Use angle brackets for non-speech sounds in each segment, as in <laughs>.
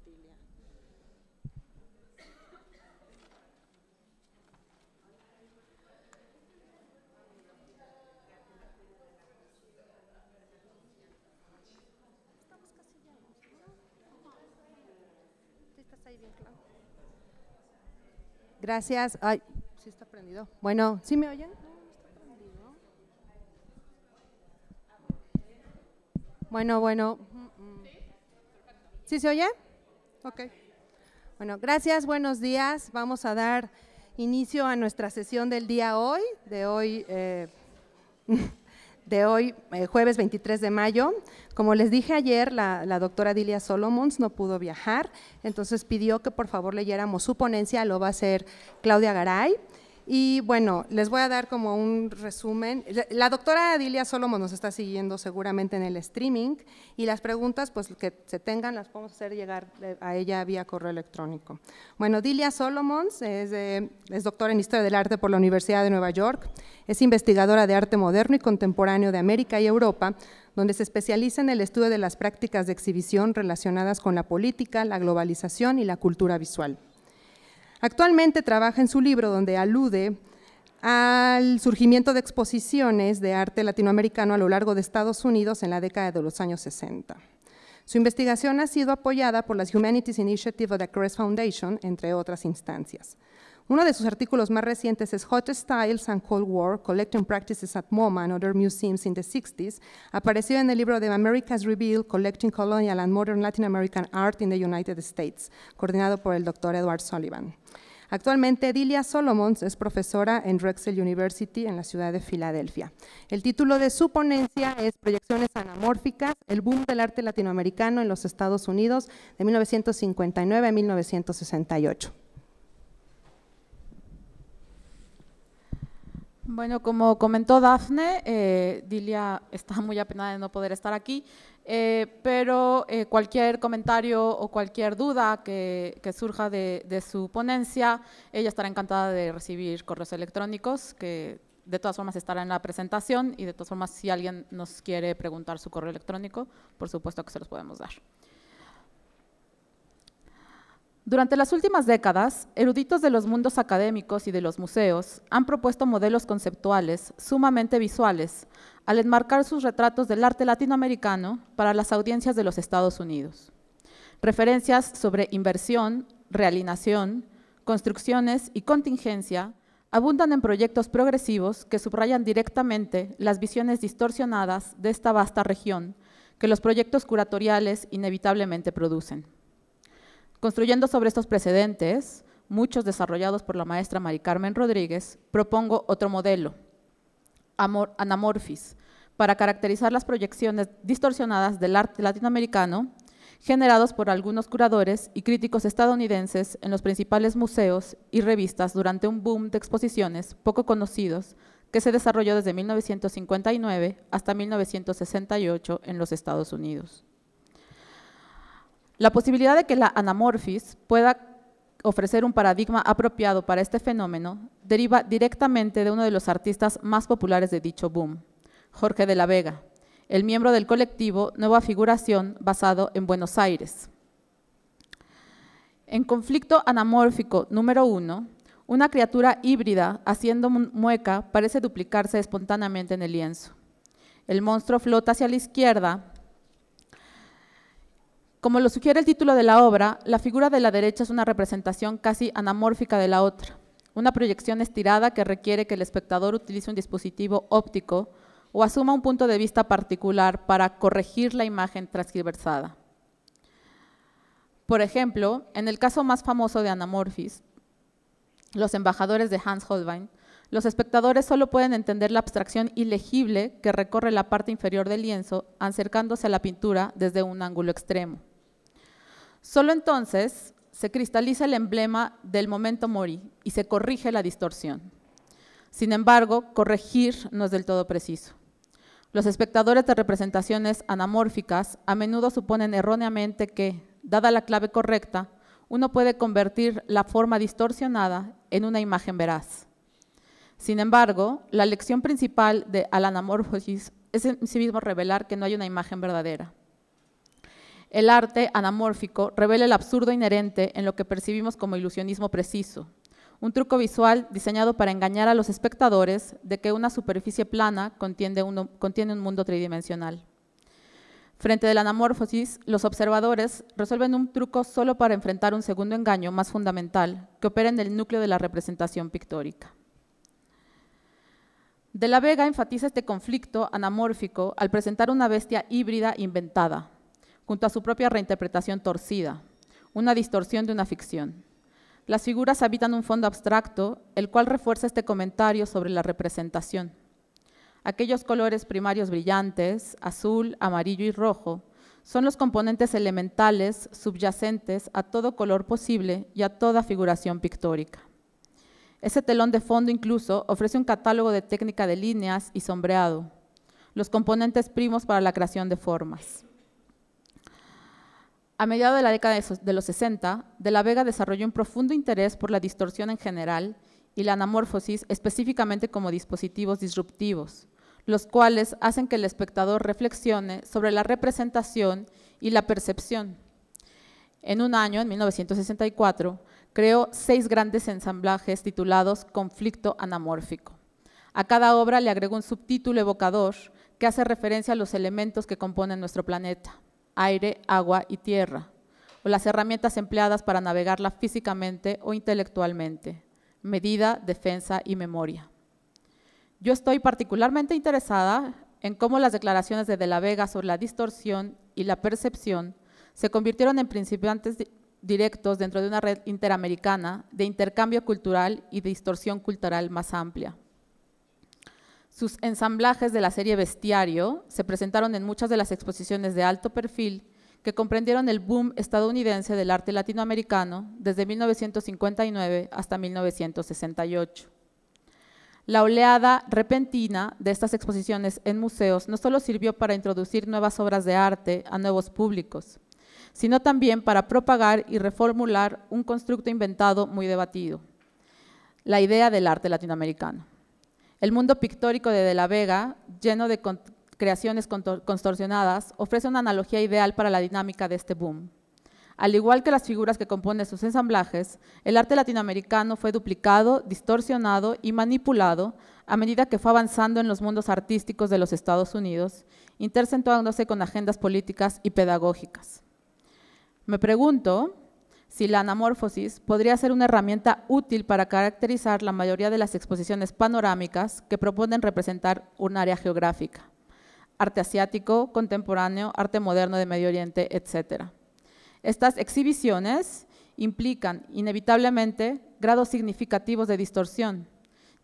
Sottilia. Estamos casi llenos, ¿no? Sí, estás ahí bien claro. Gracias. Ay, sí está prendido. Bueno, ¿sí me oyen? Bueno, bueno. Mm, mm. ¿Sí? ¿Sí se oye? Ok. Bueno, gracias, buenos días. Vamos a dar inicio a nuestra sesión del día hoy, de hoy, eh, <laughs> de hoy eh, jueves 23 de mayo. Como les dije ayer, la, la doctora Dilia Solomons no pudo viajar, entonces pidió que por favor leyéramos su ponencia, lo va a hacer Claudia Garay. Y bueno, les voy a dar como un resumen. La doctora Dilia Solomon nos está siguiendo seguramente en el streaming y las preguntas pues que se tengan las podemos hacer llegar eh, a ella vía correo electrónico. Bueno, Dilia Solomon es doctora en Historia del Arte por la Universidad de Nueva York, es investigadora de arte moderno y contemporáneo de América y Europa, donde se especializa en el estudio de las prácticas de exhibición relacionadas con la política, la globalización y la cultura visual. Actualmente trabaja en su libro donde alude al surgimiento de exposiciones de arte latinoamericano a lo largo de Estados Unidos en la década de los años 60. Su investigación ha sido apoyada por las Humanities Initiative of the Crest Foundation, entre otras instancias. Uno de sus artículos más recientes es Hot Styles and Cold War, Collecting Practices at MoMA and Other Museums in the 60s, apareció en el libro de America's Reveal Collecting Colonial and Modern Latin American Art in the United States, coordinado por el doctor Edward Sullivan. Actualmente, Dilia Solomons es profesora en Drexel University en la ciudad de Filadelfia. El título de su ponencia es Proyecciones anamórficas, el boom del arte latinoamericano en los Estados Unidos de 1959 a 1968. Bueno, como comentó Dafne, eh, Dilia está muy apenada de no poder estar aquí, eh, pero eh, cualquier comentario o cualquier duda que, surja de, su ponencia, ella estará encantada de recibir correos electrónicos, que de todas formas estará en la presentación y de todas formas si alguien nos quiere preguntar su correo electrónico, por supuesto que se los podemos dar. Durante las últimas décadas, eruditos de los mundos académicos y de los museos han propuesto modelos conceptuales sumamente visuales al enmarcar sus retratos del arte latinoamericano para las audiencias de los Estados Unidos. Referencias sobre inversión, realinación, construcciones y contingencia abundan en proyectos progresivos que subrayan directamente las visiones distorsionadas de esta vasta región que los proyectos curatoriales inevitablemente producen. Construyendo sobre estos precedentes, muchos desarrollados por la maestra Mari Carmen Rodríguez, propongo otro modelo, anamorfis anamorphis, para caracterizar las proyecciones distorsionadas del arte latinoamericano generados por algunos curadores y críticos estadounidenses en los principales museos y revistas durante un boom de exposiciones poco conocidos que se desarrolló desde 1959 hasta 1968 en los Estados Unidos. La posibilidad de que la anamorfis pueda ofrecer un paradigma apropiado para este fenómeno deriva directamente de uno de los artistas más populares de dicho boom, Jorge de la Vega, el miembro del colectivo Nueva Figuración basado en Buenos Aires. En conflicto anamórfico número uno, una criatura híbrida haciendo mueca parece duplicarse espontáneamente en el lienzo. El monstruo flota hacia la izquierda como lo sugiere el título de la obra, la figura de la derecha es una representación casi anamórfica de la otra, una proyección estirada que requiere que el espectador utilice un dispositivo óptico o asuma un punto de vista particular para corregir la imagen transgiversada. Por ejemplo, en el caso más famoso de Anamorphis, los embajadores de Hans Holbein, los espectadores solo pueden entender la abstracción ilegible que recorre la parte inferior del lienzo acercándose a la pintura desde un ángulo extremo. Solo entonces se cristaliza el emblema del momento mori y se corrige la distorsión. Sin embargo, corregir no es del todo preciso. Los espectadores de representaciones anamórficas a menudo suponen erróneamente que, dada la clave correcta, uno puede convertir la forma distorsionada en una imagen veraz. Sin embargo, la lección principal de al anamorfosis es en sí mismo revelar que no hay una imagen verdadera el arte anamórfico revela el absurdo inherente en lo que percibimos como ilusionismo preciso, un truco visual diseñado para engañar a los espectadores de que una superficie plana contiene, un mundo tridimensional. Frente de la anamorfosis, los observadores resuelven un truco solo para enfrentar un segundo engaño más fundamental que opera en el núcleo de la representación pictórica. De la Vega enfatiza este conflicto anamórfico al presentar una bestia híbrida inventada, junto a su propia reinterpretación torcida, una distorsión de una ficción. Las figuras habitan un fondo abstracto, el cual refuerza este comentario sobre la representación. Aquellos colores primarios brillantes, azul, amarillo y rojo, son los componentes elementales subyacentes a todo color posible y a toda figuración pictórica. Ese telón de fondo incluso ofrece un catálogo de técnica de líneas y sombreado, los componentes primos para la creación de formas. A mediados de la década de los 60, De la Vega desarrolló un profundo interés por la distorsión en general y la anamorfosis específicamente como dispositivos disruptivos, los cuales hacen que el espectador reflexione sobre la representación y la percepción. En un año, en 1964, creó seis grandes ensamblajes titulados Conflicto Anamórfico. A cada obra le agregó un subtítulo evocador que hace referencia a los elementos que componen nuestro planeta aire, agua y tierra, o las herramientas empleadas para navegarla físicamente o intelectualmente, medida, defensa y memoria. Yo estoy particularmente interesada en cómo las declaraciones de De la Vega sobre la distorsión y la percepción se convirtieron en principiantes directos dentro de una red interamericana de intercambio cultural y de distorsión cultural más amplia. Sus ensamblajes de la serie Bestiario se presentaron en muchas de las exposiciones de alto perfil que comprendieron el boom estadounidense del arte latinoamericano desde 1959 hasta 1968. La oleada repentina de estas exposiciones en museos no solo sirvió para introducir nuevas obras de arte a nuevos públicos, sino también para propagar y reformular un constructo inventado muy debatido, la idea del arte latinoamericano. El mundo pictórico de De la Vega, lleno de creaciones contorsionadas, ofrece una analogía ideal para la dinámica de este boom. Al igual que las figuras que componen sus ensamblajes, el arte latinoamericano fue duplicado, distorsionado y manipulado a medida que fue avanzando en los mundos artísticos de los Estados Unidos, intercentuándose con agendas políticas y pedagógicas. Me pregunto si la anamorfosis podría ser una herramienta útil para caracterizar la mayoría de las exposiciones panorámicas que proponen representar un área geográfica, arte asiático, contemporáneo, arte moderno de Medio Oriente, etc. Estas exhibiciones implican inevitablemente grados significativos de distorsión,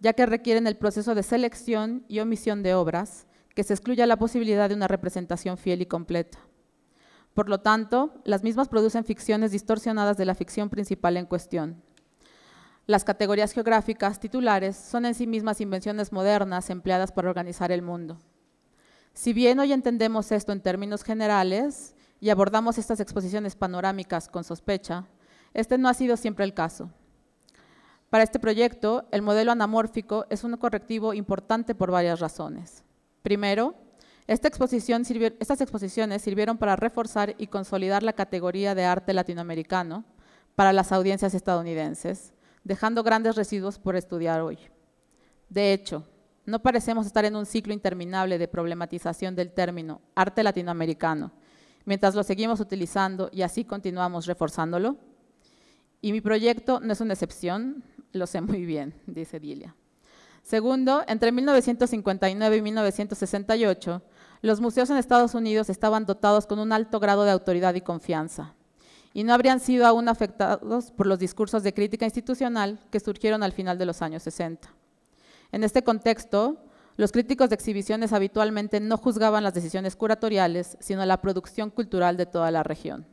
ya que requieren el proceso de selección y omisión de obras, que se excluya la posibilidad de una representación fiel y completa. Por lo tanto, las mismas producen ficciones distorsionadas de la ficción principal en cuestión. Las categorías geográficas titulares son en sí mismas invenciones modernas empleadas para organizar el mundo. Si bien hoy entendemos esto en términos generales y abordamos estas exposiciones panorámicas con sospecha, este no ha sido siempre el caso. Para este proyecto, el modelo anamórfico es un correctivo importante por varias razones. Primero, estas exposiciones sirvieron para reforzar y consolidar la categoría de arte latinoamericano para las audiencias estadounidenses, dejando grandes residuos por estudiar hoy. De hecho, no parecemos estar en un ciclo interminable de problematización del término arte latinoamericano, mientras lo seguimos utilizando y así continuamos reforzándolo. Y mi proyecto no es una excepción, lo sé muy bien, dice Dilia. Segundo, entre 1959 y 1968 los museos en Estados Unidos estaban dotados con un alto grado de autoridad y confianza, y no habrían sido aún afectados por los discursos de crítica institucional que surgieron al final de los años 60. En este contexto, los críticos de exhibiciones habitualmente no juzgaban las decisiones curatoriales, sino la producción cultural de toda la región.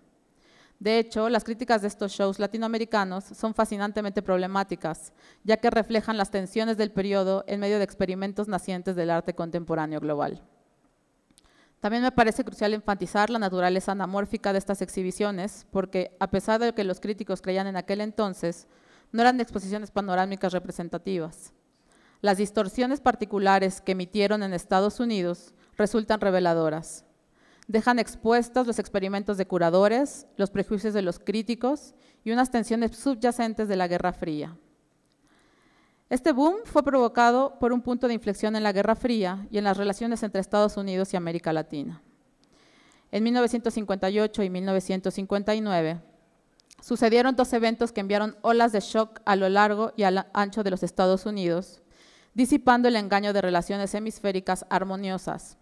De hecho, las críticas de estos shows latinoamericanos son fascinantemente problemáticas, ya que reflejan las tensiones del periodo en medio de experimentos nacientes del arte contemporáneo global. También me parece crucial enfatizar la naturaleza anamórfica de estas exhibiciones, porque a pesar de que los críticos creían en aquel entonces, no eran exposiciones panorámicas representativas. Las distorsiones particulares que emitieron en Estados Unidos resultan reveladoras. Dejan expuestos los experimentos de curadores, los prejuicios de los críticos y unas tensiones subyacentes de la Guerra Fría. Este boom fue provocado por un punto de inflexión en la Guerra Fría y en las relaciones entre Estados Unidos y América Latina. En 1958 y 1959 sucedieron dos eventos que enviaron olas de shock a lo largo y al ancho de los Estados Unidos, disipando el engaño de relaciones hemisféricas armoniosas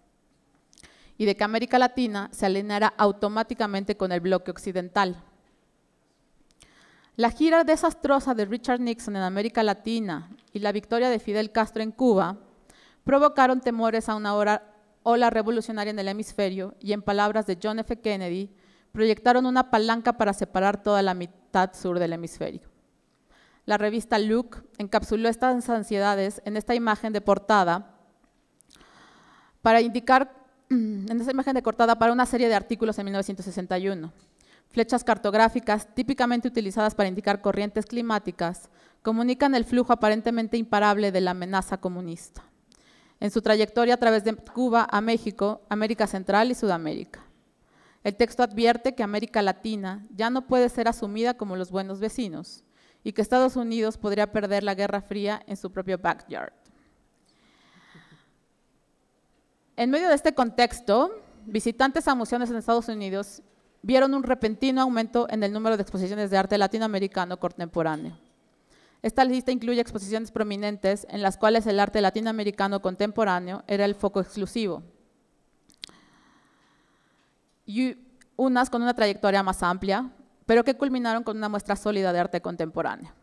y de que América Latina se alineara automáticamente con el bloque occidental. La gira desastrosa de Richard Nixon en América Latina y la victoria de Fidel Castro en Cuba provocaron temores a una ola revolucionaria en el hemisferio y, en palabras de John F. Kennedy, proyectaron una palanca para separar toda la mitad sur del hemisferio. La revista Look encapsuló estas ansiedades en esta imagen de portada para indicar <clears throat> en esta imagen de portada, para una serie de artículos en 1961 flechas cartográficas típicamente utilizadas para indicar corrientes climáticas, comunican el flujo aparentemente imparable de la amenaza comunista en su trayectoria a través de Cuba a México, América Central y Sudamérica. El texto advierte que América Latina ya no puede ser asumida como los buenos vecinos y que Estados Unidos podría perder la Guerra Fría en su propio backyard. En medio de este contexto, visitantes a museos en Estados Unidos vieron un repentino aumento en el número de exposiciones de arte latinoamericano contemporáneo. Esta lista incluye exposiciones prominentes en las cuales el arte latinoamericano contemporáneo era el foco exclusivo, y unas con una trayectoria más amplia, pero que culminaron con una muestra sólida de arte contemporáneo.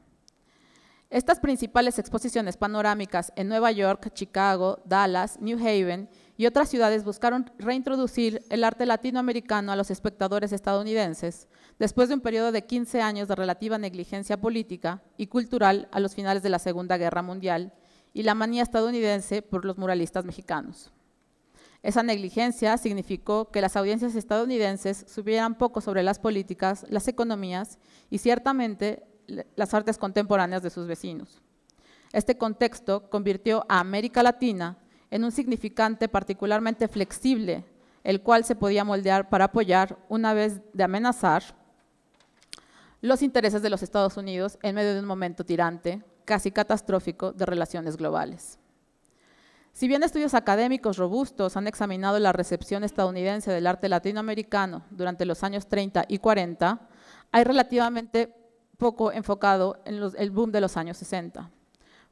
Estas principales exposiciones panorámicas en Nueva York, Chicago, Dallas, New Haven y otras ciudades buscaron reintroducir el arte latinoamericano a los espectadores estadounidenses, después de un periodo de 15 años de relativa negligencia política y cultural a los finales de la Segunda Guerra Mundial y la manía estadounidense por los muralistas mexicanos. Esa negligencia significó que las audiencias estadounidenses supieran poco sobre las políticas, las economías y ciertamente las artes contemporáneas de sus vecinos. Este contexto convirtió a América Latina en un significante particularmente flexible, el cual se podía moldear para apoyar, una vez de amenazar, los intereses de los Estados Unidos en medio de un momento tirante, casi catastrófico, de relaciones globales. Si bien estudios académicos robustos han examinado la recepción estadounidense del arte latinoamericano durante los años 30 y 40, hay relativamente poco enfocado en el boom de los años 60.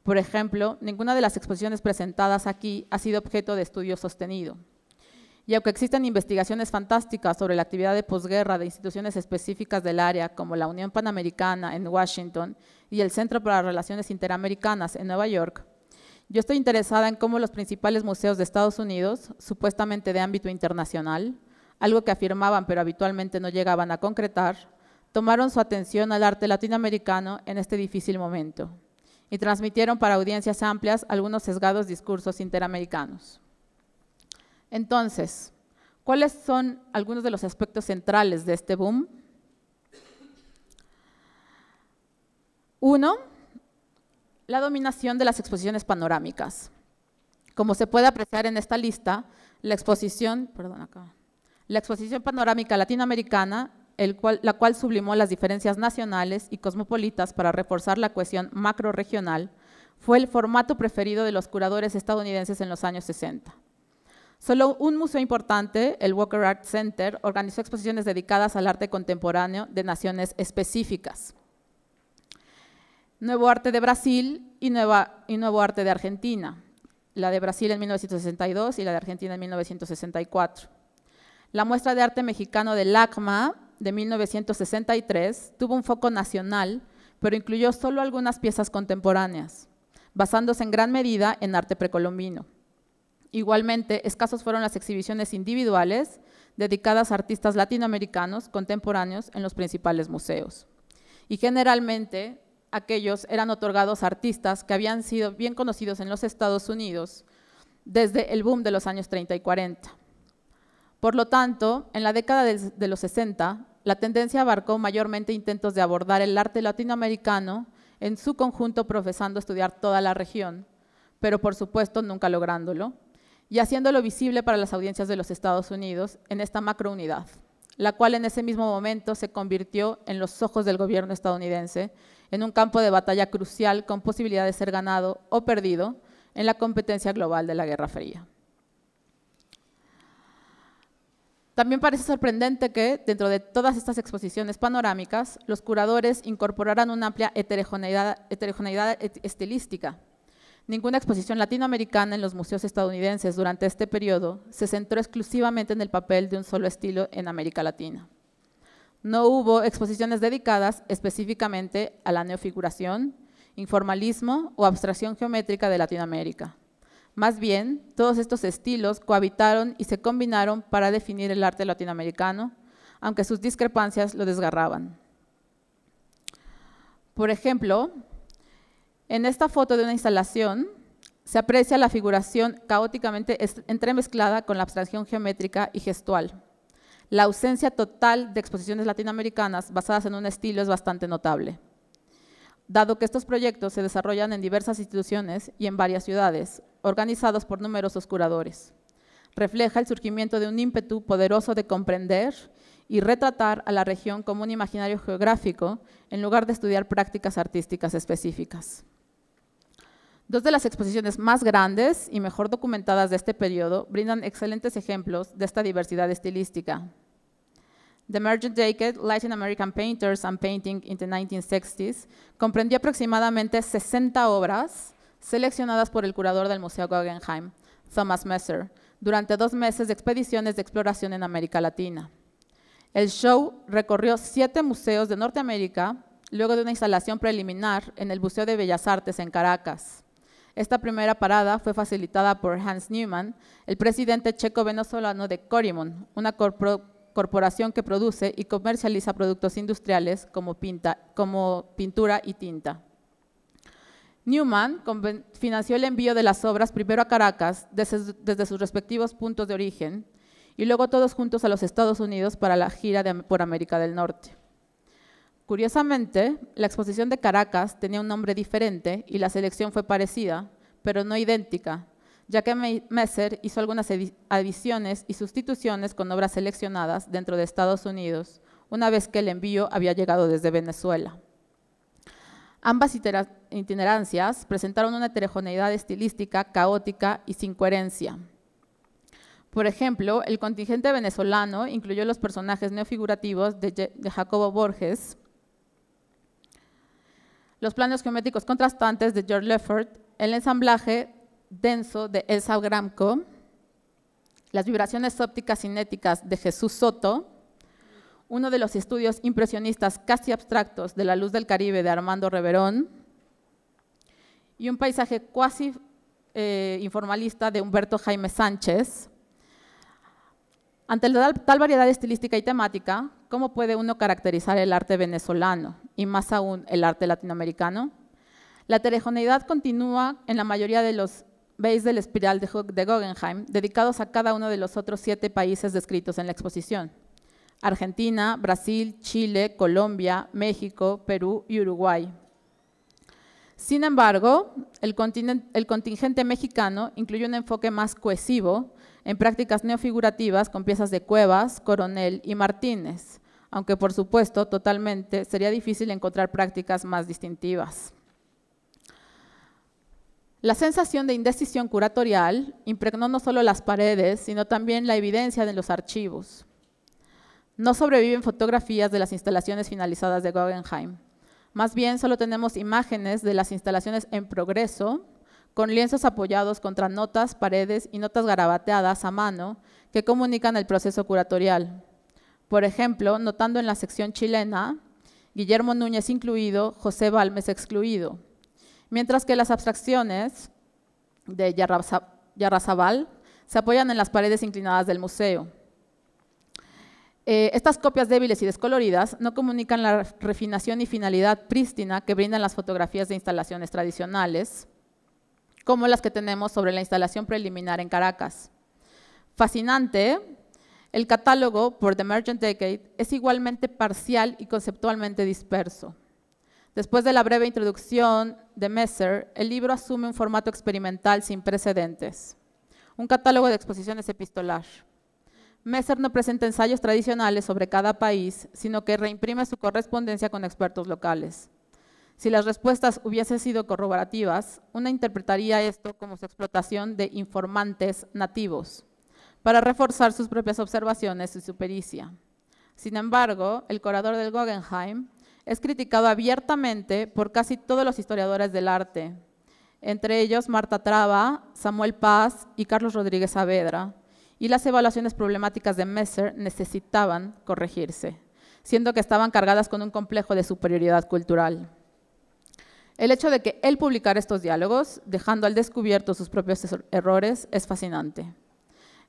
Por ejemplo, ninguna de las exposiciones presentadas aquí ha sido objeto de estudio sostenido. Y aunque existen investigaciones fantásticas sobre la actividad de posguerra de instituciones específicas del área, como la Unión Panamericana en Washington y el Centro para Relaciones Interamericanas en Nueva York, yo estoy interesada en cómo los principales museos de Estados Unidos, supuestamente de ámbito internacional, algo que afirmaban pero habitualmente no llegaban a concretar, tomaron su atención al arte latinoamericano en este difícil momento y transmitieron para audiencias amplias algunos sesgados discursos interamericanos. Entonces, ¿cuáles son algunos de los aspectos centrales de este boom? Uno, la dominación de las exposiciones panorámicas. Como se puede apreciar en esta lista, la exposición, la exposición panorámica latinoamericana la cual sublimó las diferencias nacionales y cosmopolitas para reforzar la cohesión macroregional, fue el formato preferido de los curadores estadounidenses en los años 60. Solo un museo importante, el Walker Art Center, organizó exposiciones dedicadas al arte contemporáneo de naciones específicas. Nuevo Arte de Brasil y, Nuevo Arte de Argentina, la de Brasil en 1962 y la de Argentina en 1964. La muestra de arte mexicano del LACMA de 1963 tuvo un foco nacional, pero incluyó solo algunas piezas contemporáneas, basándose en gran medida en arte precolombino. Igualmente, escasos fueron las exhibiciones individuales dedicadas a artistas latinoamericanos contemporáneos en los principales museos. Y generalmente, aquellos eran otorgados a artistas que habían sido bien conocidos en los Estados Unidos desde el boom de los años 30 y 40. Por lo tanto, en la década de los 60, la tendencia abarcó mayormente intentos de abordar el arte latinoamericano en su conjunto profesando estudiar toda la región, pero por supuesto nunca lográndolo, y haciéndolo visible para las audiencias de los Estados Unidos en esta macrounidad, la cual en ese mismo momento se convirtió en los ojos del gobierno estadounidense, en un campo de batalla crucial con posibilidad de ser ganado o perdido en la competencia global de la Guerra Fría. También parece sorprendente que, dentro de todas estas exposiciones panorámicas, los curadores incorporaran una amplia heterogeneidad, heterogeneidad estilística. Ninguna exposición latinoamericana en los museos estadounidenses durante este periodo se centró exclusivamente en el papel de un solo estilo en América Latina. No hubo exposiciones dedicadas específicamente a la neofiguración, informalismo o abstracción geométrica de Latinoamérica. Más bien, todos estos estilos cohabitaron y se combinaron para definir el arte latinoamericano, aunque sus discrepancias lo desgarraban. Por ejemplo, en esta foto de una instalación se aprecia la figuración caóticamente entremezclada con la abstracción geométrica y gestual. La ausencia total de exposiciones latinoamericanas basadas en un estilo es bastante notable dado que estos proyectos se desarrollan en diversas instituciones y en varias ciudades, organizados por numerosos curadores. Refleja el surgimiento de un ímpetu poderoso de comprender y retratar a la región como un imaginario geográfico en lugar de estudiar prácticas artísticas específicas. Dos de las exposiciones más grandes y mejor documentadas de este periodo brindan excelentes ejemplos de esta diversidad estilística. The Emergent Decade, Latin American Painters and Painting in the 1960s, comprendió aproximadamente 60 obras seleccionadas por el curador del Museo Guggenheim, Thomas Messer, durante dos meses de expediciones de exploración en América Latina. El show recorrió siete museos de Norteamérica, luego de una instalación preliminar en el Museo de Bellas Artes en Caracas. Esta primera parada fue facilitada por Hans Newman, el presidente checo-venezolano de Corimon, una corporación que produce y comercializa productos industriales como pintura y tinta. Newman financió el envío de las obras primero a Caracas, desde, sus respectivos puntos de origen, y luego todos juntos a los Estados Unidos para la gira por América del Norte. Curiosamente, la exposición de Caracas tenía un nombre diferente y la selección fue parecida, pero no idéntica, ya que Messer hizo algunas adiciones y sustituciones con obras seleccionadas dentro de Estados Unidos, una vez que el envío había llegado desde Venezuela. Ambas itinerancias presentaron una heterogeneidad estilística caótica y sin coherencia. Por ejemplo, el contingente venezolano incluyó los personajes neofigurativos de, Jacobo Borges, los planos geométricos contrastantes de George Leffert, el ensamblaje denso de Elsa Gramco, las vibraciones ópticas cinéticas de Jesús Soto, uno de los estudios impresionistas casi abstractos de la luz del Caribe de Armando Reverón, y un paisaje cuasi eh, informalista de Humberto Jaime Sánchez. Ante tal variedad estilística y temática, ¿cómo puede uno caracterizar el arte venezolano y más aún el arte latinoamericano? La heterogeneidad continúa en la mayoría de los veis del espiral de, de Guggenheim, dedicados a cada uno de los otros siete países descritos en la exposición. Argentina, Brasil, Chile, Colombia, México, Perú y Uruguay, sin embargo, el, contingente mexicano incluye un enfoque más cohesivo en prácticas neofigurativas con piezas de Cuevas, Coronel y Martínez, aunque por supuesto totalmente sería difícil encontrar prácticas más distintivas. La sensación de indecisión curatorial impregnó no solo las paredes, sino también la evidencia de los archivos. No sobreviven fotografías de las instalaciones finalizadas de Guggenheim. Más bien solo tenemos imágenes de las instalaciones en progreso, con lienzos apoyados contra notas, paredes y notas garabateadas a mano que comunican el proceso curatorial. Por ejemplo, notando en la sección chilena, Guillermo Núñez incluido, José Balmes excluido. Mientras que las abstracciones de Yarrazabal se apoyan en las paredes inclinadas del museo. Eh, estas copias débiles y descoloridas no comunican la refinación y finalidad prístina que brindan las fotografías de instalaciones tradicionales, como las que tenemos sobre la instalación preliminar en Caracas. Fascinante, el catálogo por The Merchant Decade es igualmente parcial y conceptualmente disperso. Después de la breve introducción de Messer, el libro asume un formato experimental sin precedentes, un catálogo de exposiciones epistolar. Messer no presenta ensayos tradicionales sobre cada país, sino que reimprime su correspondencia con expertos locales. Si las respuestas hubiesen sido corroborativas, una interpretaría esto como su explotación de informantes nativos, para reforzar sus propias observaciones y su pericia. Sin embargo, el curador del Guggenheim es criticado abiertamente por casi todos los historiadores del arte, entre ellos Marta Traba, Samuel Paz y Carlos Rodríguez Saavedra, y las evaluaciones problemáticas de Messer necesitaban corregirse, siendo que estaban cargadas con un complejo de superioridad cultural. El hecho de que él publicara estos diálogos, dejando al descubierto sus propios errores, es fascinante.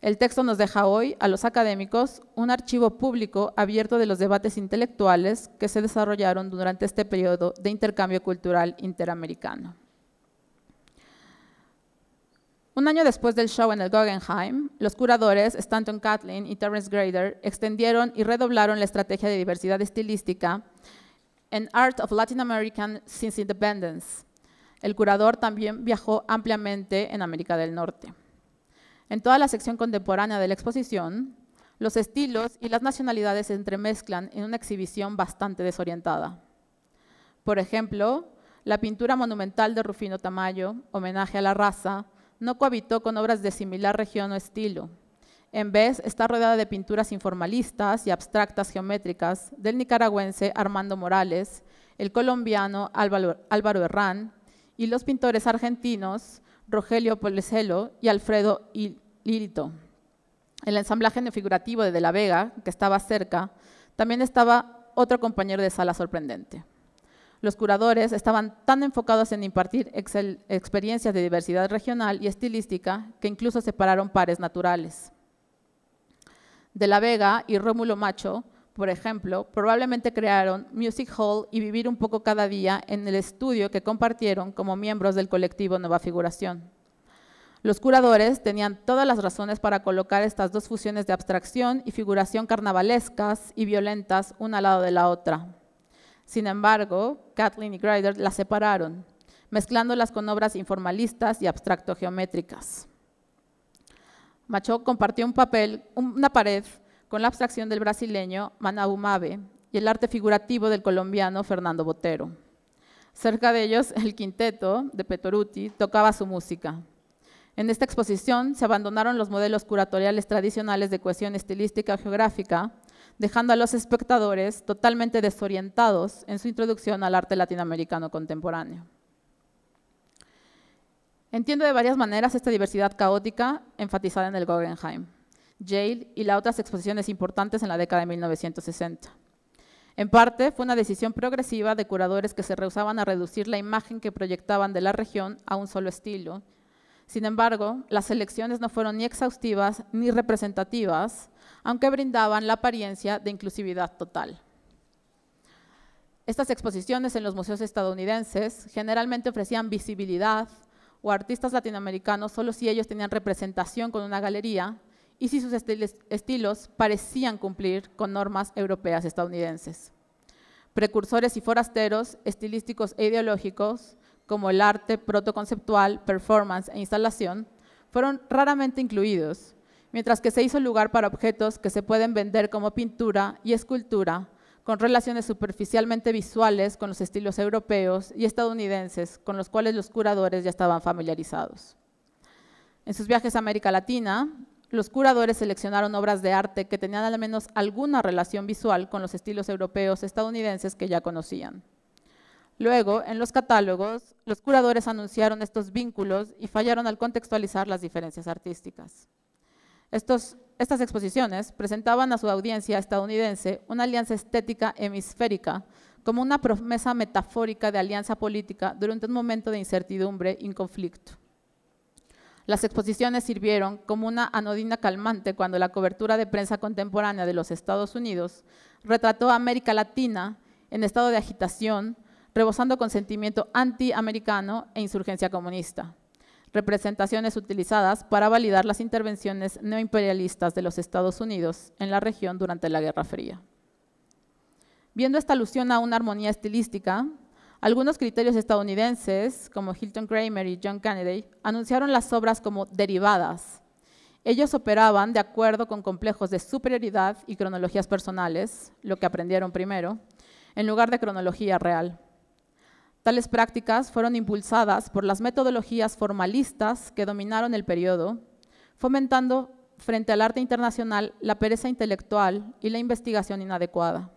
El texto nos deja hoy, a los académicos, un archivo público abierto de los debates intelectuales que se desarrollaron durante este periodo de intercambio cultural interamericano. Un año después del show en el Guggenheim, los curadores Stanton Catlin y Terence Grader extendieron y redoblaron la estrategia de diversidad estilística en Art of Latin American Since Independence. El curador también viajó ampliamente en América del Norte. En toda la sección contemporánea de la exposición, los estilos y las nacionalidades se entremezclan en una exhibición bastante desorientada. Por ejemplo, la pintura monumental de Rufino Tamayo, homenaje a la raza, no cohabitó con obras de similar región o estilo. En vez, está rodeada de pinturas informalistas y abstractas geométricas del nicaragüense Armando Morales, el colombiano Álvaro Herrán y los pintores argentinos Rogelio Policelo y Alfredo Lirito. El ensamblaje figurativo de De la Vega, que estaba cerca, también estaba otro compañero de sala sorprendente. Los curadores estaban tan enfocados en impartir experiencias de diversidad regional y estilística que incluso separaron pares naturales. De la Vega y Rómulo Macho, por ejemplo, probablemente crearon Music Hall y Vivir un poco cada día en el estudio que compartieron como miembros del colectivo Nueva Figuración. Los curadores tenían todas las razones para colocar estas dos fusiones de abstracción y figuración carnavalescas y violentas una al lado de la otra. Sin embargo, Kathleen y Grider las separaron, mezclándolas con obras informalistas y abstracto-geométricas. Macho compartió un papel, una pared, con la abstracción del brasileño Manabu Mabe y el arte figurativo del colombiano Fernando Botero. Cerca de ellos, el quinteto de Petoruti tocaba su música. En esta exposición se abandonaron los modelos curatoriales tradicionales de cohesión estilística geográfica dejando a los espectadores totalmente desorientados en su introducción al arte latinoamericano contemporáneo. Entiendo de varias maneras esta diversidad caótica enfatizada en el Guggenheim, Yale y las otras exposiciones importantes en la década de 1960. En parte, fue una decisión progresiva de curadores que se rehusaban a reducir la imagen que proyectaban de la región a un solo estilo. Sin embargo, las selecciones no fueron ni exhaustivas ni representativas, aunque brindaban la apariencia de inclusividad total. Estas exposiciones en los museos estadounidenses generalmente ofrecían visibilidad o artistas latinoamericanos solo si ellos tenían representación con una galería y si sus estilos parecían cumplir con normas europeas estadounidenses. Precursores y forasteros estilísticos e ideológicos, como el arte protoconceptual, performance e instalación, fueron raramente incluidos, mientras que se hizo lugar para objetos que se pueden vender como pintura y escultura, con relaciones superficialmente visuales con los estilos europeos y estadounidenses, con los cuales los curadores ya estaban familiarizados. En sus viajes a América Latina, los curadores seleccionaron obras de arte que tenían al menos alguna relación visual con los estilos europeos estadounidenses que ya conocían. Luego, en los catálogos, los curadores anunciaron estos vínculos y fallaron al contextualizar las diferencias artísticas estas exposiciones presentaban a su audiencia estadounidense una alianza estética hemisférica como una promesa metafórica de alianza política durante un momento de incertidumbre y conflicto. Las exposiciones sirvieron como una anodina calmante cuando la cobertura de prensa contemporánea de los Estados Unidos retrató a América Latina en estado de agitación, rebosando con sentimiento antiamericano e insurgencia comunista representaciones utilizadas para validar las intervenciones neoimperialistas de los Estados Unidos en la región durante la Guerra Fría. Viendo esta alusión a una armonía estilística, algunos criterios estadounidenses, como Hilton Kramer y John Kennedy, anunciaron las obras como derivadas. Ellos operaban de acuerdo con complejos de superioridad y cronologías personales, lo que aprendieron primero, en lugar de cronología real. Tales prácticas fueron impulsadas por las metodologías formalistas que dominaron el periodo, fomentando frente al arte internacional la pereza intelectual y la investigación inadecuada.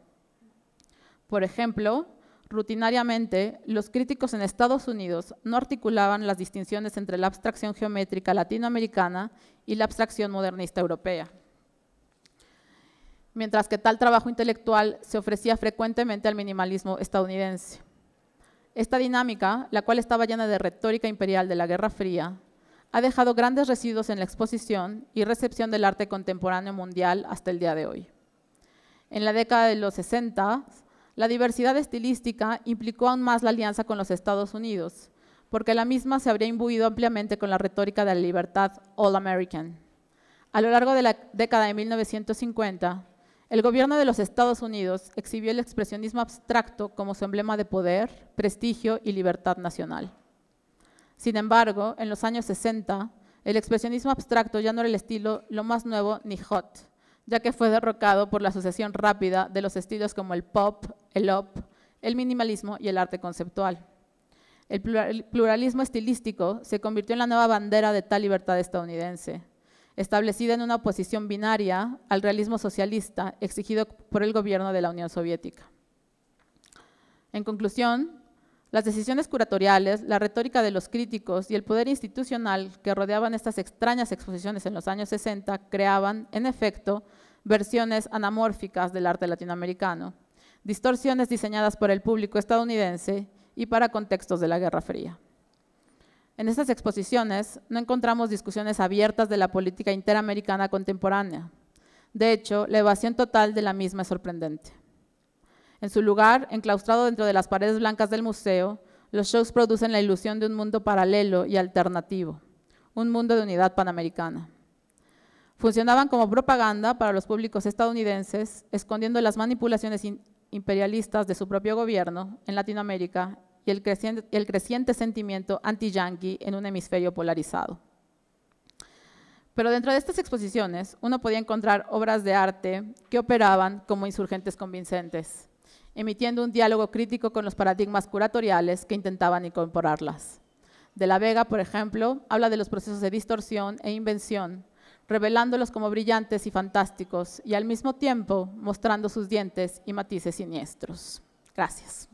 Por ejemplo, rutinariamente, los críticos en Estados Unidos no articulaban las distinciones entre la abstracción geométrica latinoamericana y la abstracción modernista europea. Mientras que tal trabajo intelectual se ofrecía frecuentemente al minimalismo estadounidense. Esta dinámica, la cual estaba llena de retórica imperial de la Guerra Fría, ha dejado grandes residuos en la exposición y recepción del arte contemporáneo mundial hasta el día de hoy. En la década de los 60, la diversidad estilística implicó aún más la alianza con los Estados Unidos, porque la misma se habría imbuido ampliamente con la retórica de la libertad all-American. A lo largo de la década de 1950, el gobierno de los Estados Unidos exhibió el expresionismo abstracto como su emblema de poder, prestigio y libertad nacional. Sin embargo, en los años 60, el expresionismo abstracto ya no era el estilo lo más nuevo ni hot, ya que fue derrocado por la sucesión rápida de los estilos como el pop, el op, el minimalismo y el arte conceptual. El pluralismo estilístico se convirtió en la nueva bandera de tal libertad estadounidense, establecida en una oposición binaria al realismo socialista exigido por el gobierno de la Unión Soviética. En conclusión, las decisiones curatoriales, la retórica de los críticos y el poder institucional que rodeaban estas extrañas exposiciones en los años 60 creaban, en efecto, versiones anamórficas del arte latinoamericano, distorsiones diseñadas por el público estadounidense y para contextos de la Guerra Fría. En estas exposiciones no encontramos discusiones abiertas de la política interamericana contemporánea. De hecho, la evasión total de la misma es sorprendente. En su lugar, enclaustrado dentro de las paredes blancas del museo, los shows producen la ilusión de un mundo paralelo y alternativo, un mundo de unidad panamericana. Funcionaban como propaganda para los públicos estadounidenses, escondiendo las manipulaciones imperialistas de su propio gobierno en Latinoamérica y el creciente, sentimiento anti-yankee en un hemisferio polarizado. Pero dentro de estas exposiciones uno podía encontrar obras de arte que operaban como insurgentes convincentes, emitiendo un diálogo crítico con los paradigmas curatoriales que intentaban incorporarlas. De la Vega, por ejemplo, habla de los procesos de distorsión e invención, revelándolos como brillantes y fantásticos y al mismo tiempo mostrando sus dientes y matices siniestros. Gracias.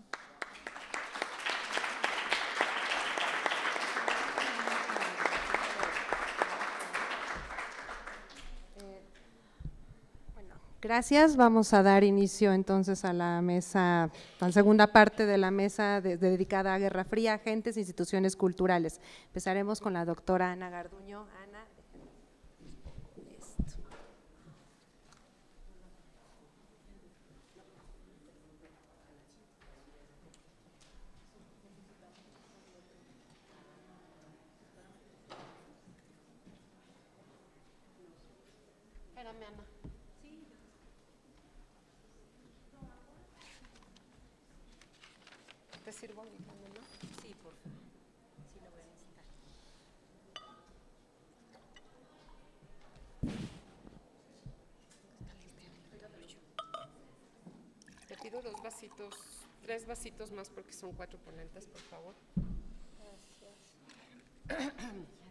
Gracias. Vamos a dar inicio entonces a la mesa, a la segunda parte de la mesa dedicada a Guerra Fría, agentes, instituciones culturales. Empezaremos con la doctora Ana Garduño. sirvo mi ¿no? Sí, por favor. Sí, lo voy a necesitar. Te pido dos vasitos, tres vasitos más porque son cuatro ponentes, por favor. Gracias. <clears throat>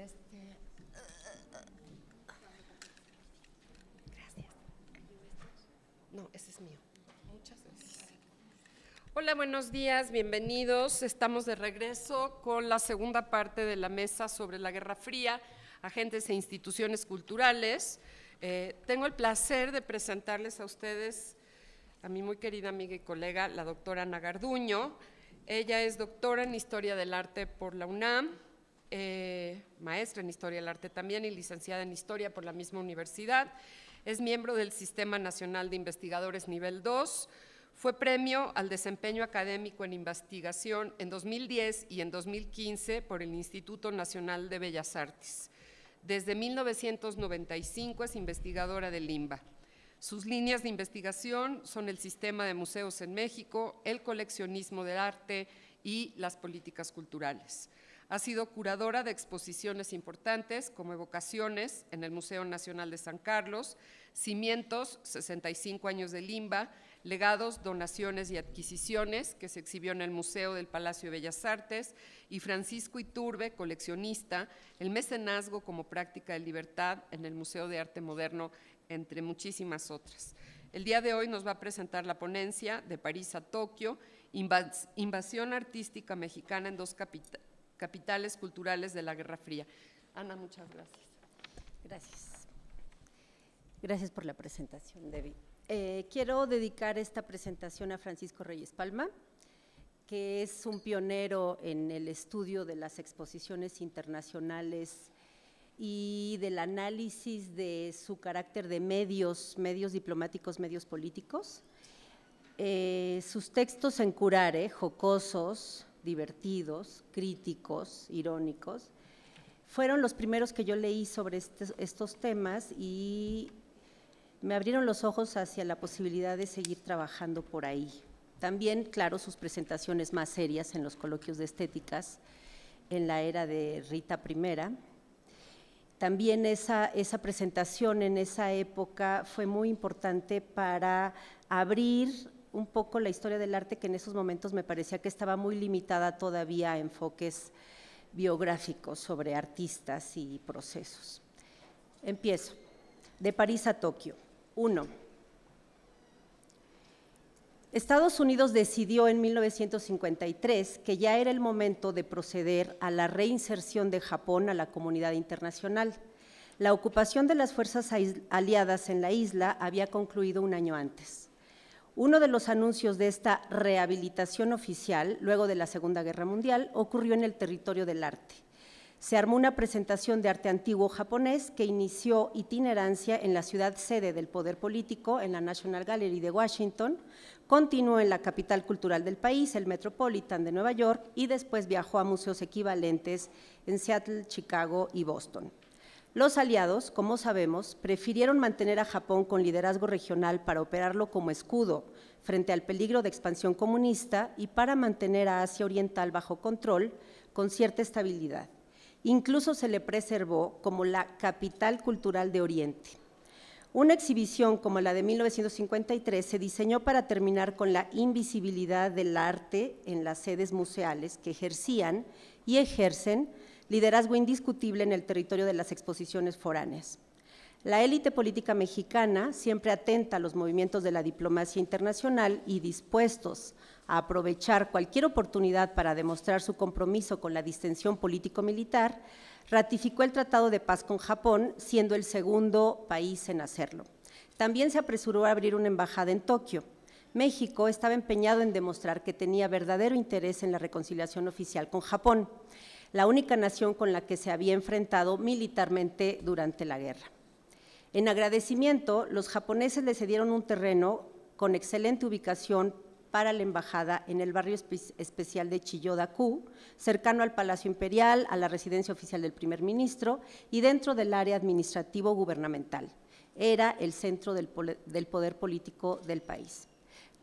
Este... Eh, eh, gracias. No, ese es mío. Muchas gracias. Hola, buenos días, bienvenidos. Estamos de regreso con la segunda parte de la mesa sobre la Guerra Fría, agentes e instituciones culturales. Eh, tengo el placer de presentarles a ustedes a mi muy querida amiga y colega, la doctora Ana Garduño. Ella es doctora en Historia del Arte por la UNAM, eh, maestra en Historia del Arte también y licenciada en Historia por la misma universidad. Es miembro del Sistema Nacional de Investigadores Nivel 2. Fue premio al desempeño académico en investigación en 2010 y en 2015 por el Instituto Nacional de Bellas Artes. Desde 1995 es investigadora del limba. Sus líneas de investigación son el sistema de museos en México, el coleccionismo del arte y las políticas culturales. Ha sido curadora de exposiciones importantes como Evocaciones en el Museo Nacional de San Carlos, Cimientos, 65 años de Limba, Legados, Donaciones y Adquisiciones, que se exhibió en el Museo del Palacio de Bellas Artes, y Francisco Iturbe, coleccionista, El mecenazgo como práctica de libertad en el Museo de Arte Moderno, entre muchísimas otras. El día de hoy nos va a presentar la ponencia de París a Tokio, invasión artística mexicana en dos capitales capitales culturales de la Guerra Fría. Ana, muchas gracias. Gracias. Gracias por la presentación, Debbie. Eh, quiero dedicar esta presentación a Francisco Reyes Palma, que es un pionero en el estudio de las exposiciones internacionales y del análisis de su carácter de medios, medios diplomáticos, medios políticos. Eh, sus textos en curare, jocosos, divertidos, críticos, irónicos, fueron los primeros que yo leí sobre este, estos temas y me abrieron los ojos hacia la posibilidad de seguir trabajando por ahí. También, claro, sus presentaciones más serias en los coloquios de estéticas en la era de Rita I. También esa, esa presentación en esa época fue muy importante para abrir un poco la historia del arte que en esos momentos me parecía que estaba muy limitada todavía a enfoques biográficos sobre artistas y procesos. Empiezo. De París a Tokio. Uno. Estados Unidos decidió en 1953 que ya era el momento de proceder a la reinserción de Japón a la comunidad internacional. La ocupación de las fuerzas aliadas en la isla había concluido un año antes. Uno de los anuncios de esta rehabilitación oficial, luego de la Segunda Guerra Mundial, ocurrió en el territorio del arte. Se armó una presentación de arte antiguo japonés que inició itinerancia en la ciudad sede del poder político, en la National Gallery de Washington, continuó en la capital cultural del país, el Metropolitan de Nueva York, y después viajó a museos equivalentes en Seattle, Chicago y Boston. Los aliados, como sabemos, prefirieron mantener a Japón con liderazgo regional para operarlo como escudo frente al peligro de expansión comunista y para mantener a Asia Oriental bajo control con cierta estabilidad. Incluso se le preservó como la capital cultural de Oriente. Una exhibición como la de 1953 se diseñó para terminar con la invisibilidad del arte en las sedes museales que ejercían y ejercen liderazgo indiscutible en el territorio de las exposiciones foráneas. La élite política mexicana, siempre atenta a los movimientos de la diplomacia internacional y dispuestos a aprovechar cualquier oportunidad para demostrar su compromiso con la distensión político-militar, ratificó el Tratado de Paz con Japón, siendo el segundo país en hacerlo. También se apresuró a abrir una embajada en Tokio. México estaba empeñado en demostrar que tenía verdadero interés en la reconciliación oficial con Japón la única nación con la que se había enfrentado militarmente durante la guerra. En agradecimiento, los japoneses le cedieron un terreno con excelente ubicación para la embajada en el barrio especial de Chiyodaku, cercano al Palacio Imperial, a la residencia oficial del primer ministro y dentro del área administrativo-gubernamental. Era el centro del poder político del país.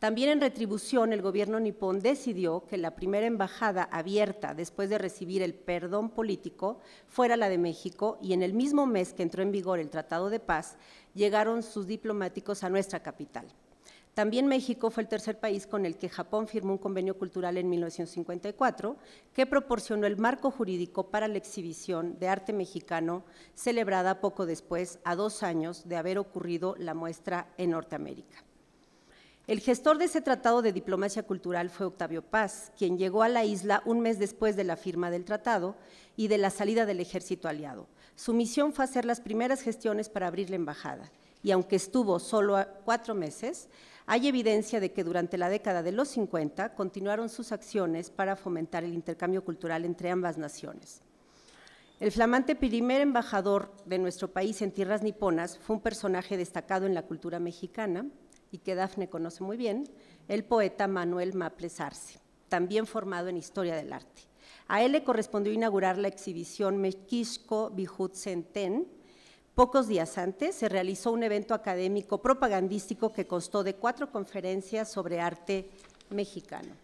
También en retribución, el gobierno nipón decidió que la primera embajada abierta después de recibir el perdón político fuera la de México y en el mismo mes que entró en vigor el Tratado de Paz, llegaron sus diplomáticos a nuestra capital. También México fue el tercer país con el que Japón firmó un convenio cultural en 1954 que proporcionó el marco jurídico para la exhibición de arte mexicano celebrada poco después, a dos años de haber ocurrido la muestra en Norteamérica. El gestor de ese tratado de diplomacia cultural fue Octavio Paz, quien llegó a la isla un mes después de la firma del tratado y de la salida del ejército aliado. Su misión fue hacer las primeras gestiones para abrir la embajada y aunque estuvo solo cuatro meses, hay evidencia de que durante la década de los 50 continuaron sus acciones para fomentar el intercambio cultural entre ambas naciones. El flamante primer embajador de nuestro país en tierras niponas fue un personaje destacado en la cultura mexicana, y que Dafne conoce muy bien, el poeta Manuel Maples Arce, también formado en Historia del Arte. A él le correspondió inaugurar la exhibición Mequisco Bijut Centen. Pocos días antes se realizó un evento académico propagandístico que constó de cuatro conferencias sobre arte mexicano.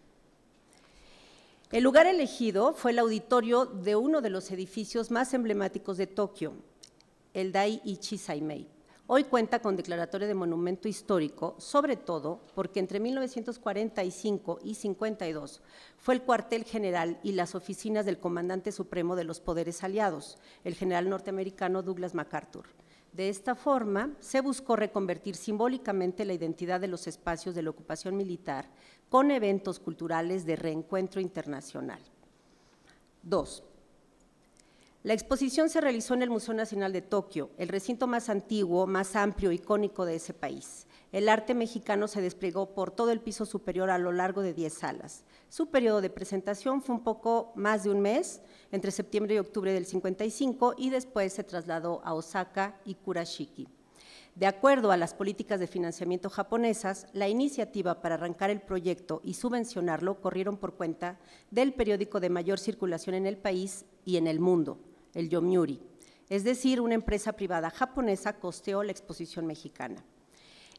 El lugar elegido fue el auditorio de uno de los edificios más emblemáticos de Tokio, el Dai Saimei. Hoy cuenta con declaratoria de monumento histórico, sobre todo porque entre 1945 y 52 fue el cuartel general y las oficinas del comandante supremo de los poderes aliados, el general norteamericano Douglas MacArthur. De esta forma, se buscó reconvertir simbólicamente la identidad de los espacios de la ocupación militar con eventos culturales de reencuentro internacional. Dos, la exposición se realizó en el Museo Nacional de Tokio, el recinto más antiguo, más amplio, icónico de ese país. El arte mexicano se desplegó por todo el piso superior a lo largo de 10 salas. Su periodo de presentación fue un poco más de un mes, entre septiembre y octubre del 55, y después se trasladó a Osaka y Kurashiki. De acuerdo a las políticas de financiamiento japonesas, la iniciativa para arrancar el proyecto y subvencionarlo corrieron por cuenta del periódico de mayor circulación en el país y en el mundo, el Yomiuri. Es decir, una empresa privada japonesa costeó la exposición mexicana.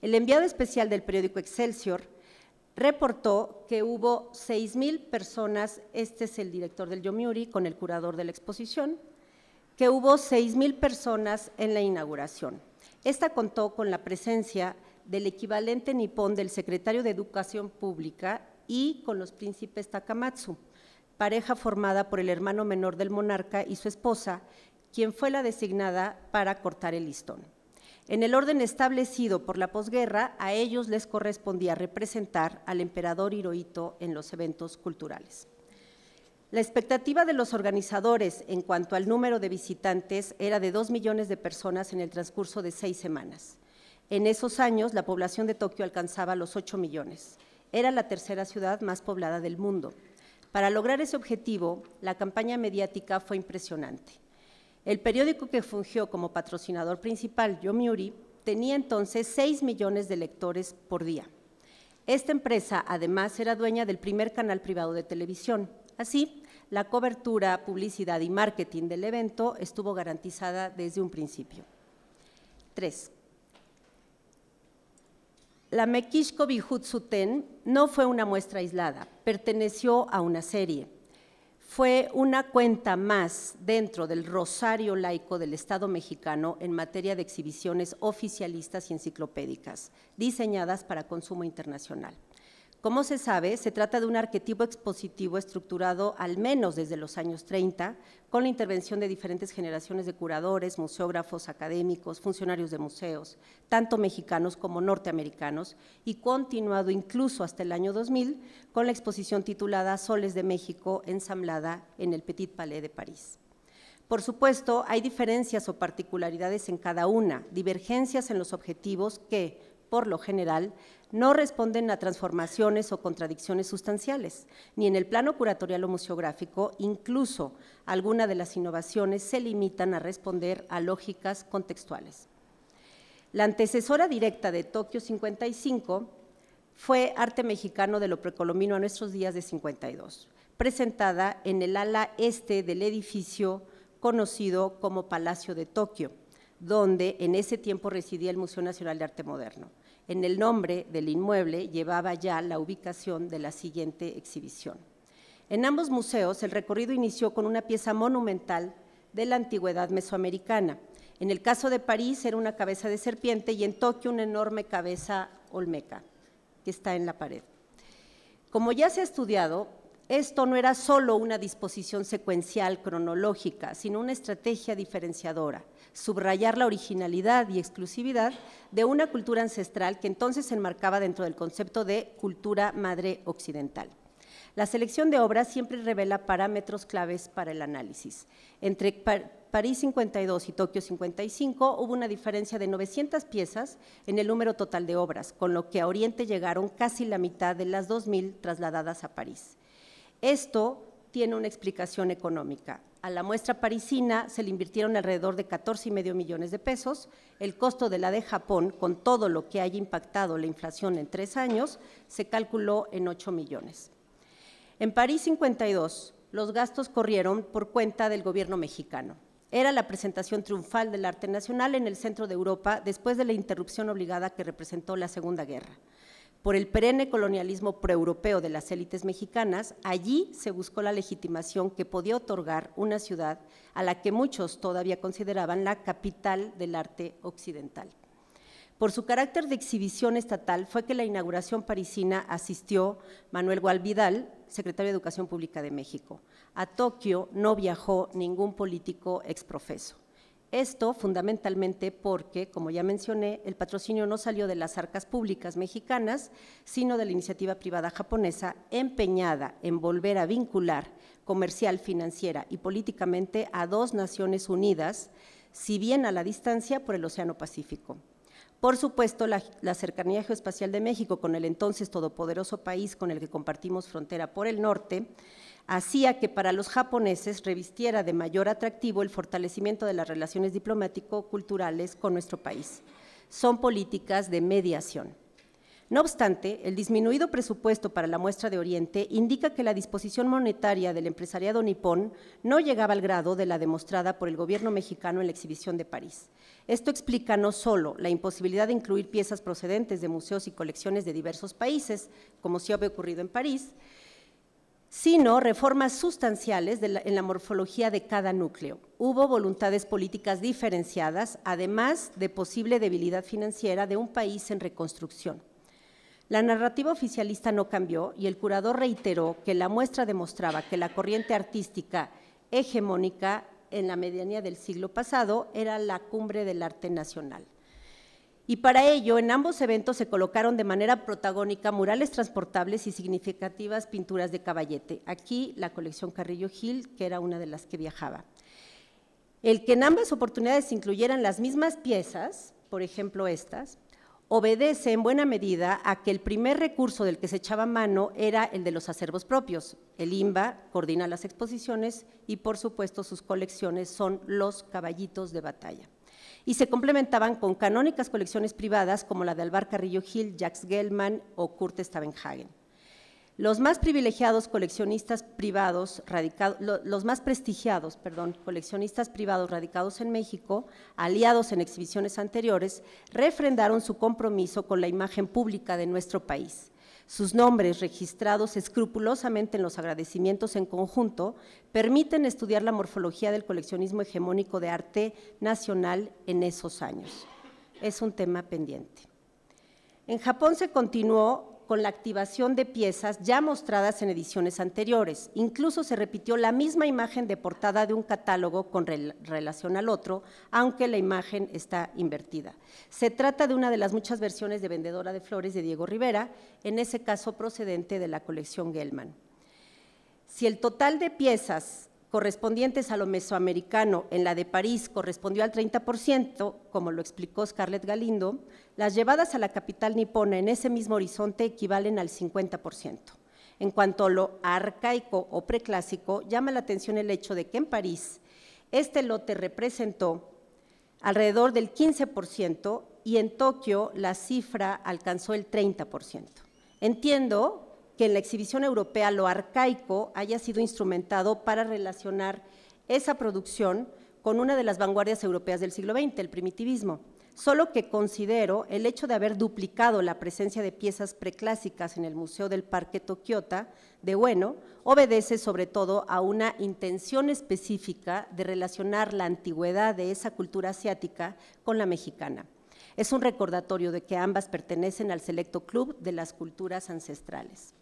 El enviado especial del periódico Excelsior reportó que hubo 6.000 personas, este es el director del Yomiuri con el curador de la exposición, que hubo 6.000 personas en la inauguración. Esta contó con la presencia del equivalente nipón del secretario de Educación Pública y con los príncipes Takamatsu pareja formada por el hermano menor del monarca y su esposa, quien fue la designada para cortar el listón. En el orden establecido por la posguerra, a ellos les correspondía representar al emperador Hirohito en los eventos culturales. La expectativa de los organizadores en cuanto al número de visitantes era de dos millones de personas en el transcurso de seis semanas. En esos años, la población de Tokio alcanzaba los ocho millones. Era la tercera ciudad más poblada del mundo. Para lograr ese objetivo, la campaña mediática fue impresionante. El periódico que fungió como patrocinador principal, Yomiuri, tenía entonces 6 millones de lectores por día. Esta empresa además era dueña del primer canal privado de televisión. Así, la cobertura, publicidad y marketing del evento estuvo garantizada desde un principio. 3. La Mekishko Bijutsuten no fue una muestra aislada, perteneció a una serie. Fue una cuenta más dentro del rosario laico del Estado mexicano en materia de exhibiciones oficialistas y enciclopédicas, diseñadas para consumo internacional. Como se sabe, se trata de un arquetipo expositivo estructurado al menos desde los años 30, con la intervención de diferentes generaciones de curadores, museógrafos, académicos, funcionarios de museos, tanto mexicanos como norteamericanos, y continuado incluso hasta el año 2000 con la exposición titulada Soles de México, ensamblada en el Petit Palais de París. Por supuesto, hay diferencias o particularidades en cada una, divergencias en los objetivos que, por lo general, no responden a transformaciones o contradicciones sustanciales, ni en el plano curatorial o museográfico, incluso algunas de las innovaciones se limitan a responder a lógicas contextuales. La antecesora directa de Tokio 55 fue Arte Mexicano de lo Precolombino a nuestros días de 52, presentada en el ala este del edificio conocido como Palacio de Tokio, donde en ese tiempo residía el Museo Nacional de Arte Moderno. En el nombre del inmueble llevaba ya la ubicación de la siguiente exhibición. En ambos museos el recorrido inició con una pieza monumental de la antigüedad mesoamericana. En el caso de París era una cabeza de serpiente y en Tokio una enorme cabeza olmeca que está en la pared. Como ya se ha estudiado, esto no era solo una disposición secuencial cronológica, sino una estrategia diferenciadora, subrayar la originalidad y exclusividad de una cultura ancestral que entonces se enmarcaba dentro del concepto de cultura madre occidental. La selección de obras siempre revela parámetros claves para el análisis. Entre París 52 y Tokio 55 hubo una diferencia de 900 piezas en el número total de obras, con lo que a Oriente llegaron casi la mitad de las 2.000 trasladadas a París. Esto tiene una explicación económica. A la muestra parisina se le invirtieron alrededor de 14 y medio millones de pesos. El costo de la de Japón, con todo lo que haya impactado la inflación en tres años, se calculó en 8 millones. En París 52, los gastos corrieron por cuenta del gobierno mexicano. Era la presentación triunfal del arte nacional en el centro de Europa después de la interrupción obligada que representó la Segunda Guerra por el perenne colonialismo proeuropeo de las élites mexicanas, allí se buscó la legitimación que podía otorgar una ciudad a la que muchos todavía consideraban la capital del arte occidental. Por su carácter de exhibición estatal fue que la inauguración parisina asistió Manuel Gualvidal, secretario de Educación Pública de México. A Tokio no viajó ningún político exprofeso. Esto fundamentalmente porque, como ya mencioné, el patrocinio no salió de las arcas públicas mexicanas, sino de la iniciativa privada japonesa empeñada en volver a vincular comercial, financiera y políticamente a dos naciones unidas, si bien a la distancia por el Océano Pacífico. Por supuesto, la, cercanía geoespacial de México con el entonces todopoderoso país con el que compartimos frontera por el norte hacía que para los japoneses revistiera de mayor atractivo el fortalecimiento de las relaciones diplomático-culturales con nuestro país. Son políticas de mediación. No obstante, el disminuido presupuesto para la muestra de Oriente indica que la disposición monetaria del empresariado nipón no llegaba al grado de la demostrada por el gobierno mexicano en la exhibición de París. Esto explica no solo la imposibilidad de incluir piezas procedentes de museos y colecciones de diversos países, como sí había ocurrido en París, sino reformas sustanciales en la morfología de cada núcleo. Hubo voluntades políticas diferenciadas, además de posible debilidad financiera de un país en reconstrucción. La narrativa oficialista no cambió y el curador reiteró que la muestra demostraba que la corriente artística hegemónica en la medianía del siglo pasado era la cumbre del arte nacional y para ello en ambos eventos se colocaron de manera protagónica murales transportables y significativas pinturas de caballete. Aquí la colección Carrillo Gil, que era una de las que viajaba. El que en ambas oportunidades incluyeran las mismas piezas, por ejemplo estas, obedece en buena medida a que el primer recurso del que se echaba mano era el de los acervos propios. El IMBA coordina las exposiciones y por supuesto sus colecciones son los caballitos de batalla y se complementaban con canónicas colecciones privadas como la de Alvar Carrillo Gil, Jax Gellman o Kurt Stavenhagen. Los más privilegiados coleccionistas privados radicados, los más prestigiados, perdón, coleccionistas privados radicados en México, aliados en exhibiciones anteriores, refrendaron su compromiso con la imagen pública de nuestro país sus nombres, registrados escrupulosamente en los agradecimientos en conjunto, permiten estudiar la morfología del coleccionismo hegemónico de arte nacional en esos años. Es un tema pendiente. En Japón se continuó con la activación de piezas ya mostradas en ediciones anteriores. Incluso se repitió la misma imagen de portada de un catálogo con relación al otro, aunque la imagen está invertida. Se trata de una de las muchas versiones de Vendedora de Flores de Diego Rivera, en ese caso procedente de la colección Gelman. Si el total de piezas correspondientes a lo mesoamericano en la de París correspondió al 30%, como lo explicó Scarlett Galindo, las llevadas a la capital nipona en ese mismo horizonte equivalen al 50%. En cuanto a lo arcaico o preclásico, llama la atención el hecho de que en París este lote representó alrededor del 15% y en Tokio la cifra alcanzó el 30%. Entiendo que en la exhibición europea lo arcaico haya sido instrumentado para relacionar esa producción con una de las vanguardias europeas del siglo XX, el primitivismo. Solo que considero el hecho de haber duplicado la presencia de piezas preclásicas en el Museo del Parque Tokiota de Bueno obedece sobre todo a una intención específica de relacionar la antigüedad de esa cultura asiática con la mexicana. Es un recordatorio de que ambas pertenecen al selecto club de las culturas ancestrales.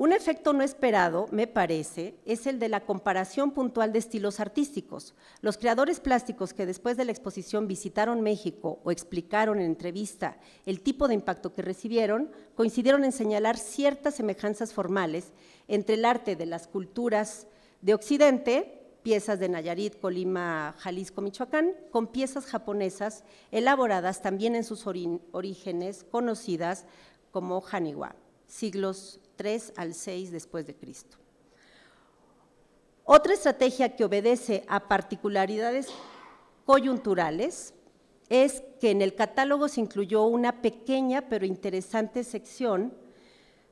Un efecto no esperado, me parece, es el de la comparación puntual de estilos artísticos. Los creadores plásticos que después de la exposición visitaron México o explicaron en entrevista el tipo de impacto que recibieron, coincidieron en señalar ciertas semejanzas formales entre el arte de las culturas de Occidente piezas de Nayarit, Colima, Jalisco, Michoacán, con piezas japonesas elaboradas también en sus orígenes conocidas como Haniwa, siglos 3 al 6 después de Cristo. Otra estrategia que obedece a particularidades coyunturales es que en el catálogo se incluyó una pequeña pero interesante sección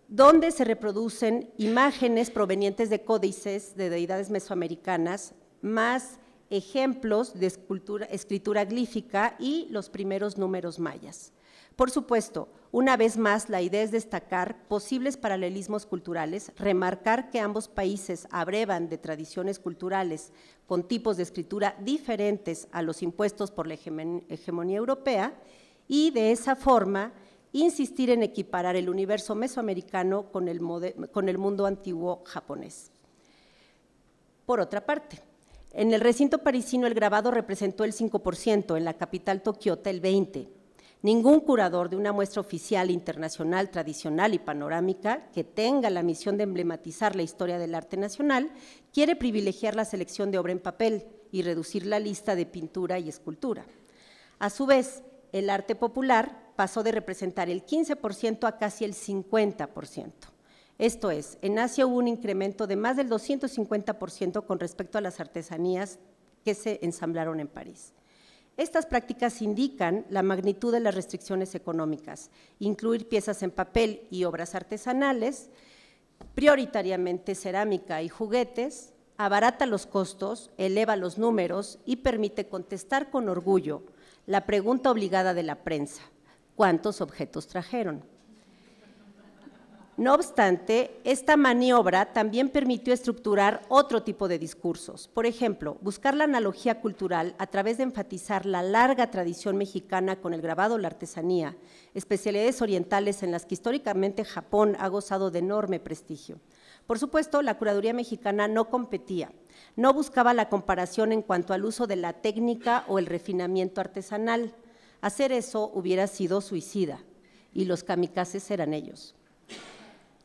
donde se reproducen imágenes provenientes de códices de deidades mesoamericanas, más ejemplos de escritura glífica y los primeros números mayas. Por supuesto, una vez más, la idea es destacar posibles paralelismos culturales, remarcar que ambos países abrevan de tradiciones culturales con tipos de escritura diferentes a los impuestos por la hegemonía europea y de esa forma insistir en equiparar el universo mesoamericano con el, mundo antiguo japonés. Por otra parte, en el recinto parisino el grabado representó el 5%, en la capital Tokio el 20%. Ningún curador de una muestra oficial internacional tradicional y panorámica que tenga la misión de emblematizar la historia del arte nacional quiere privilegiar la selección de obra en papel y reducir la lista de pintura y escultura. A su vez, el arte popular pasó de representar el 15% a casi el 50%. Esto es, en Asia hubo un incremento de más del 250% con respecto a las artesanías que se ensamblaron en París. Estas prácticas indican la magnitud de las restricciones económicas, incluir piezas en papel y obras artesanales, prioritariamente cerámica y juguetes, abarata los costos, eleva los números y permite contestar con orgullo la pregunta obligada de la prensa, ¿cuántos objetos trajeron? No obstante, esta maniobra también permitió estructurar otro tipo de discursos. Por ejemplo, buscar la analogía cultural a través de enfatizar la larga tradición mexicana con el grabado, la artesanía, especialidades orientales en las que históricamente Japón ha gozado de enorme prestigio. Por supuesto, la curaduría mexicana no competía, no buscaba la comparación en cuanto al uso de la técnica o el refinamiento artesanal. Hacer eso hubiera sido suicida, y los kamikazes eran ellos.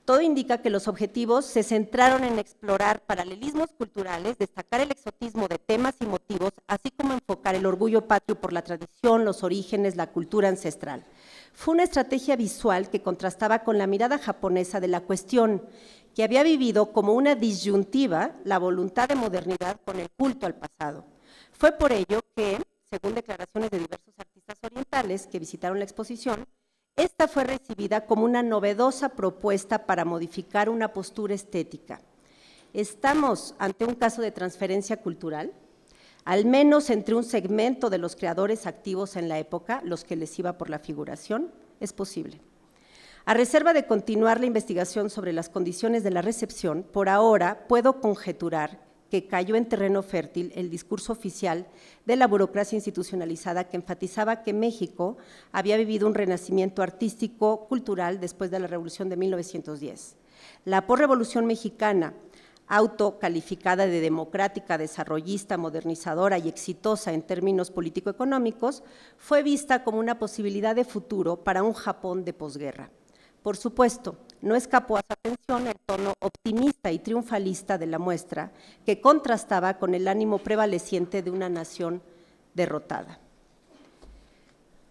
Todo indica que los objetivos se centraron en explorar paralelismos culturales, destacar el exotismo de temas y motivos, así como enfocar el orgullo patrio por la tradición, los orígenes, la cultura ancestral. Fue una estrategia visual que contrastaba con la mirada japonesa de la cuestión, que había vivido como una disyuntiva la voluntad de modernidad con el culto al pasado. Fue por ello que, según declaraciones de diversos artistas orientales que visitaron la exposición, esta fue recibida como una novedosa propuesta para modificar una postura estética. Estamos ante un caso de transferencia cultural, al menos entre un segmento de los creadores activos en la época, los que les iba por la figuración, es posible. A reserva de continuar la investigación sobre las condiciones de la recepción, por ahora puedo conjeturar que cayó en terreno fértil el discurso oficial de la burocracia institucionalizada que enfatizaba que México había vivido un renacimiento artístico, cultural, después de la Revolución de 1910. La posrevolución mexicana, autocalificada de democrática, desarrollista, modernizadora y exitosa en términos político-económicos, fue vista como una posibilidad de futuro para un Japón de posguerra. Por supuesto, no escapó a su atención el tono optimista y triunfalista de la muestra, que contrastaba con el ánimo prevaleciente de una nación derrotada.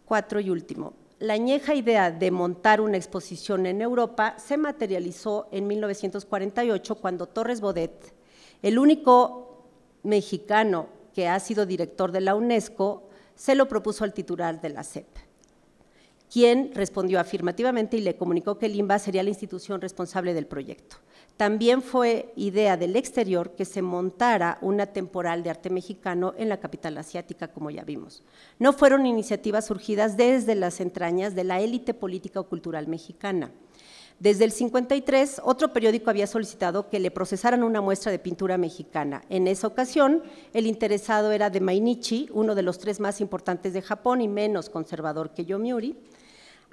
Cuatro y último. La añeja idea de montar una exposición en Europa se materializó en 1948 cuando Torres Bodet, el único mexicano que ha sido director de la UNESCO, se lo propuso al titular de la SEP quien respondió afirmativamente y le comunicó que el INBA sería la institución responsable del proyecto. También fue idea del exterior que se montara una temporal de arte mexicano en la capital asiática, como ya vimos. No fueron iniciativas surgidas desde las entrañas de la élite política o cultural mexicana. Desde el 53, otro periódico había solicitado que le procesaran una muestra de pintura mexicana. En esa ocasión, el interesado era de Mainichi, uno de los tres más importantes de Japón y menos conservador que Yomiuri.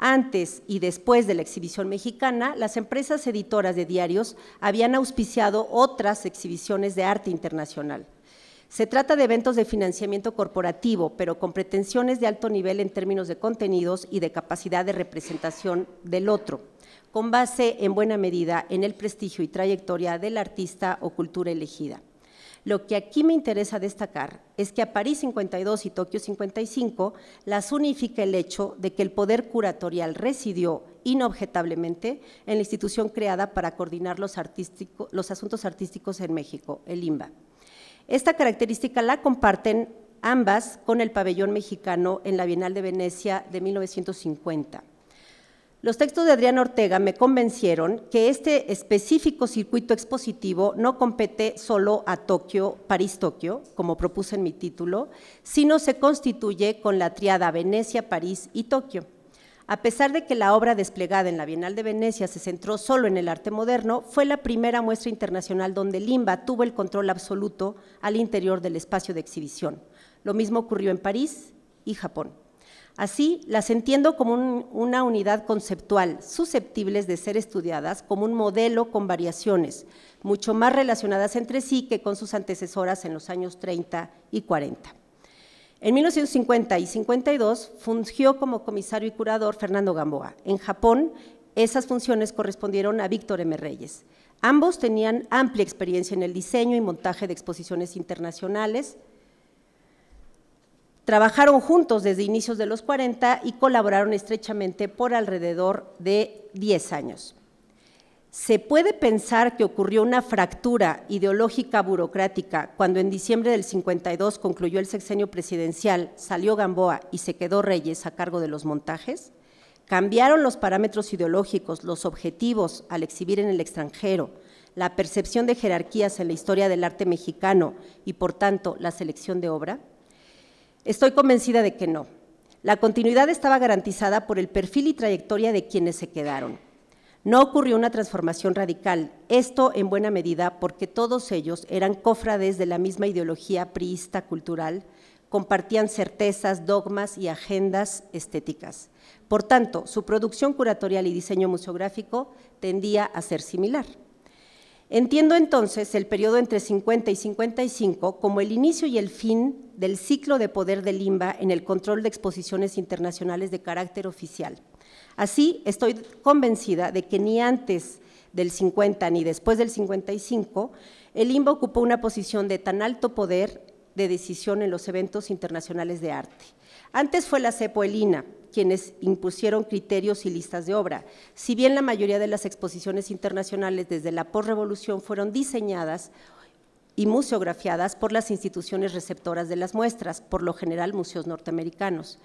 Antes y después de la exhibición mexicana, las empresas editoras de diarios habían auspiciado otras exhibiciones de arte internacional. Se trata de eventos de financiamiento corporativo, pero con pretensiones de alto nivel en términos de contenidos y de capacidad de representación del otro, con base en buena medida en el prestigio y trayectoria del artista o cultura elegida. Lo que aquí me interesa destacar es que a París 52 y Tokio 55 las unifica el hecho de que el poder curatorial residió inobjetablemente en la institución creada para coordinar los, los asuntos artísticos en México, el IMBA. Esta característica la comparten ambas con el pabellón mexicano en la Bienal de Venecia de 1950. Los textos de Adrián Ortega me convencieron que este específico circuito expositivo no compete solo a Tokio, París-Tokio, como propuse en mi título, sino se constituye con la triada Venecia, París y Tokio. A pesar de que la obra desplegada en la Bienal de Venecia se centró solo en el arte moderno, fue la primera muestra internacional donde Limba tuvo el control absoluto al interior del espacio de exhibición. Lo mismo ocurrió en París y Japón. Así, las entiendo como una unidad conceptual, susceptibles de ser estudiadas como un modelo con variaciones, mucho más relacionadas entre sí que con sus antecesoras en los años 30 y 40. En 1950 y 52 fungió como comisario y curador Fernando Gamboa. En Japón, esas funciones correspondieron a Víctor M. Reyes. Ambos tenían amplia experiencia en el diseño y montaje de exposiciones internacionales, Trabajaron juntos desde inicios de los 40 y colaboraron estrechamente por alrededor de 10 años. ¿Se puede pensar que ocurrió una fractura ideológica burocrática cuando en diciembre del 52 concluyó el sexenio presidencial, salió Gamboa y se quedó Reyes a cargo de los montajes? ¿Cambiaron los parámetros ideológicos, los objetivos al exhibir en el extranjero, la percepción de jerarquías en la historia del arte mexicano y, por tanto, la selección de obra? Estoy convencida de que no. La continuidad estaba garantizada por el perfil y trayectoria de quienes se quedaron. No ocurrió una transformación radical, esto en buena medida porque todos ellos eran cofrades de la misma ideología priista cultural, compartían certezas, dogmas y agendas estéticas. Por tanto, su producción curatorial y diseño museográfico tendía a ser similar. Entiendo entonces el periodo entre 50 y 55 como el inicio y el fin del ciclo de poder del IMBA en el control de exposiciones internacionales de carácter oficial. Así, estoy convencida de que ni antes del 50 ni después del 55, el IMBA ocupó una posición de tan alto poder de decisión en los eventos internacionales de arte. Antes fue la CEPOELINA quienes impusieron criterios y listas de obra. Si bien la mayoría de las exposiciones internacionales desde la posrevolución fueron diseñadas y museografiadas por las instituciones receptoras de las muestras, por lo general museos norteamericanos.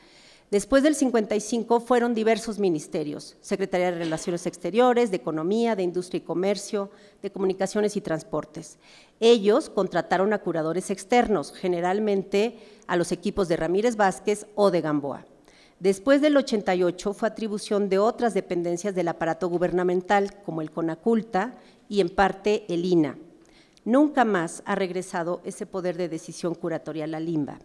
Después del 55 fueron diversos ministerios, Secretaría de Relaciones Exteriores, de Economía, de Industria y Comercio, de Comunicaciones y Transportes. Ellos contrataron a curadores externos, generalmente a los equipos de Ramírez Vázquez o de Gamboa. Después del 88 fue atribución de otras dependencias del aparato gubernamental, como el CONACULTA y en parte el INA. Nunca más ha regresado ese poder de decisión curatorial a Limba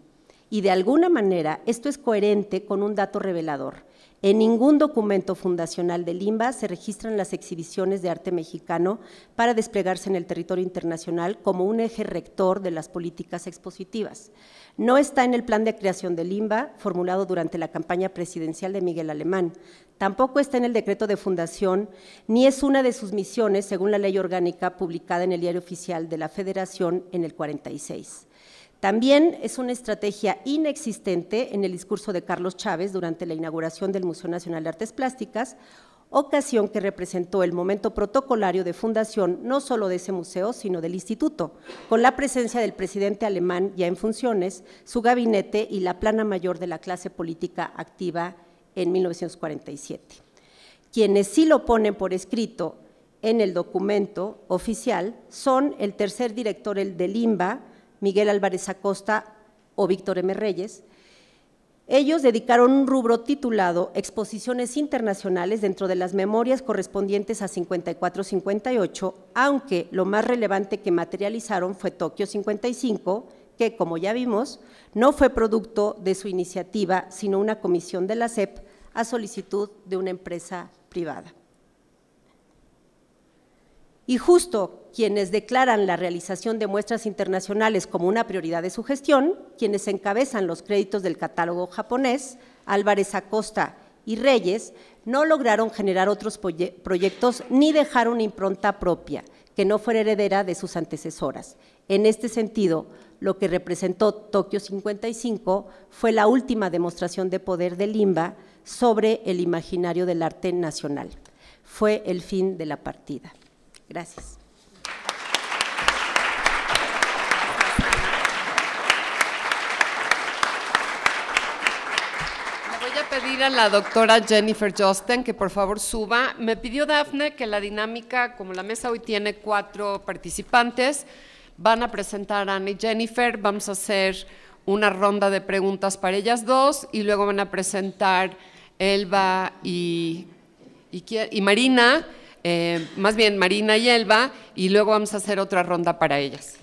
y de alguna manera esto es coherente con un dato revelador. En ningún documento fundacional de Limba se registran las exhibiciones de arte mexicano para desplegarse en el territorio internacional como un eje rector de las políticas expositivas. No está en el plan de creación de Limba, formulado durante la campaña presidencial de Miguel Alemán. Tampoco está en el decreto de fundación, ni es una de sus misiones según la ley orgánica publicada en el Diario Oficial de la Federación en el 46. También es una estrategia inexistente en el discurso de Carlos Chávez durante la inauguración del Museo Nacional de Artes Plásticas, ocasión que representó el momento protocolario de fundación no solo de ese museo, sino del instituto, con la presencia del presidente alemán ya en funciones, su gabinete y la plana mayor de la clase política activa en 1947. Quienes sí lo ponen por escrito en el documento oficial son el tercer director el de LIMBA. Miguel Álvarez Acosta o Víctor M. Reyes, ellos dedicaron un rubro titulado Exposiciones Internacionales dentro de las memorias correspondientes a 54-58, aunque lo más relevante que materializaron fue Tokio 55, que, como ya vimos, no fue producto de su iniciativa, sino una comisión de la CEP a solicitud de una empresa privada. Y justo quienes declaran la realización de muestras internacionales como una prioridad de su gestión, quienes encabezan los créditos del catálogo japonés, Álvarez Acosta y Reyes, no lograron generar otros proyectos ni dejar una impronta propia que no fuera heredera de sus antecesoras. En este sentido, lo que representó Tokio 55 fue la última demostración de poder de Limba sobre el imaginario del arte nacional. Fue el fin de la partida. Gracias. voy a pedir a la doctora Jennifer Josten que por favor suba. Me pidió Dafne que la dinámica, como la mesa hoy tiene cuatro participantes, van a presentar a Ana y Jennifer, vamos a hacer una ronda de preguntas para ellas dos y luego van a presentar Elba y Marina. Eh, más bien Marina y Elba, y luego vamos a hacer otra ronda para ellas.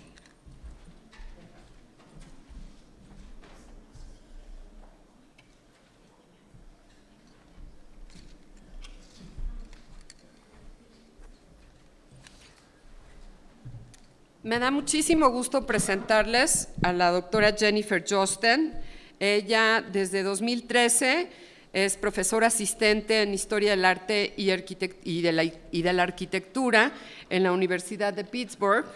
Me da muchísimo gusto presentarles a la doctora Jennifer Josten. Ella desde 2013 es profesora asistente en Historia del Arte y, de la, y de la Arquitectura en la Universidad de Pittsburgh,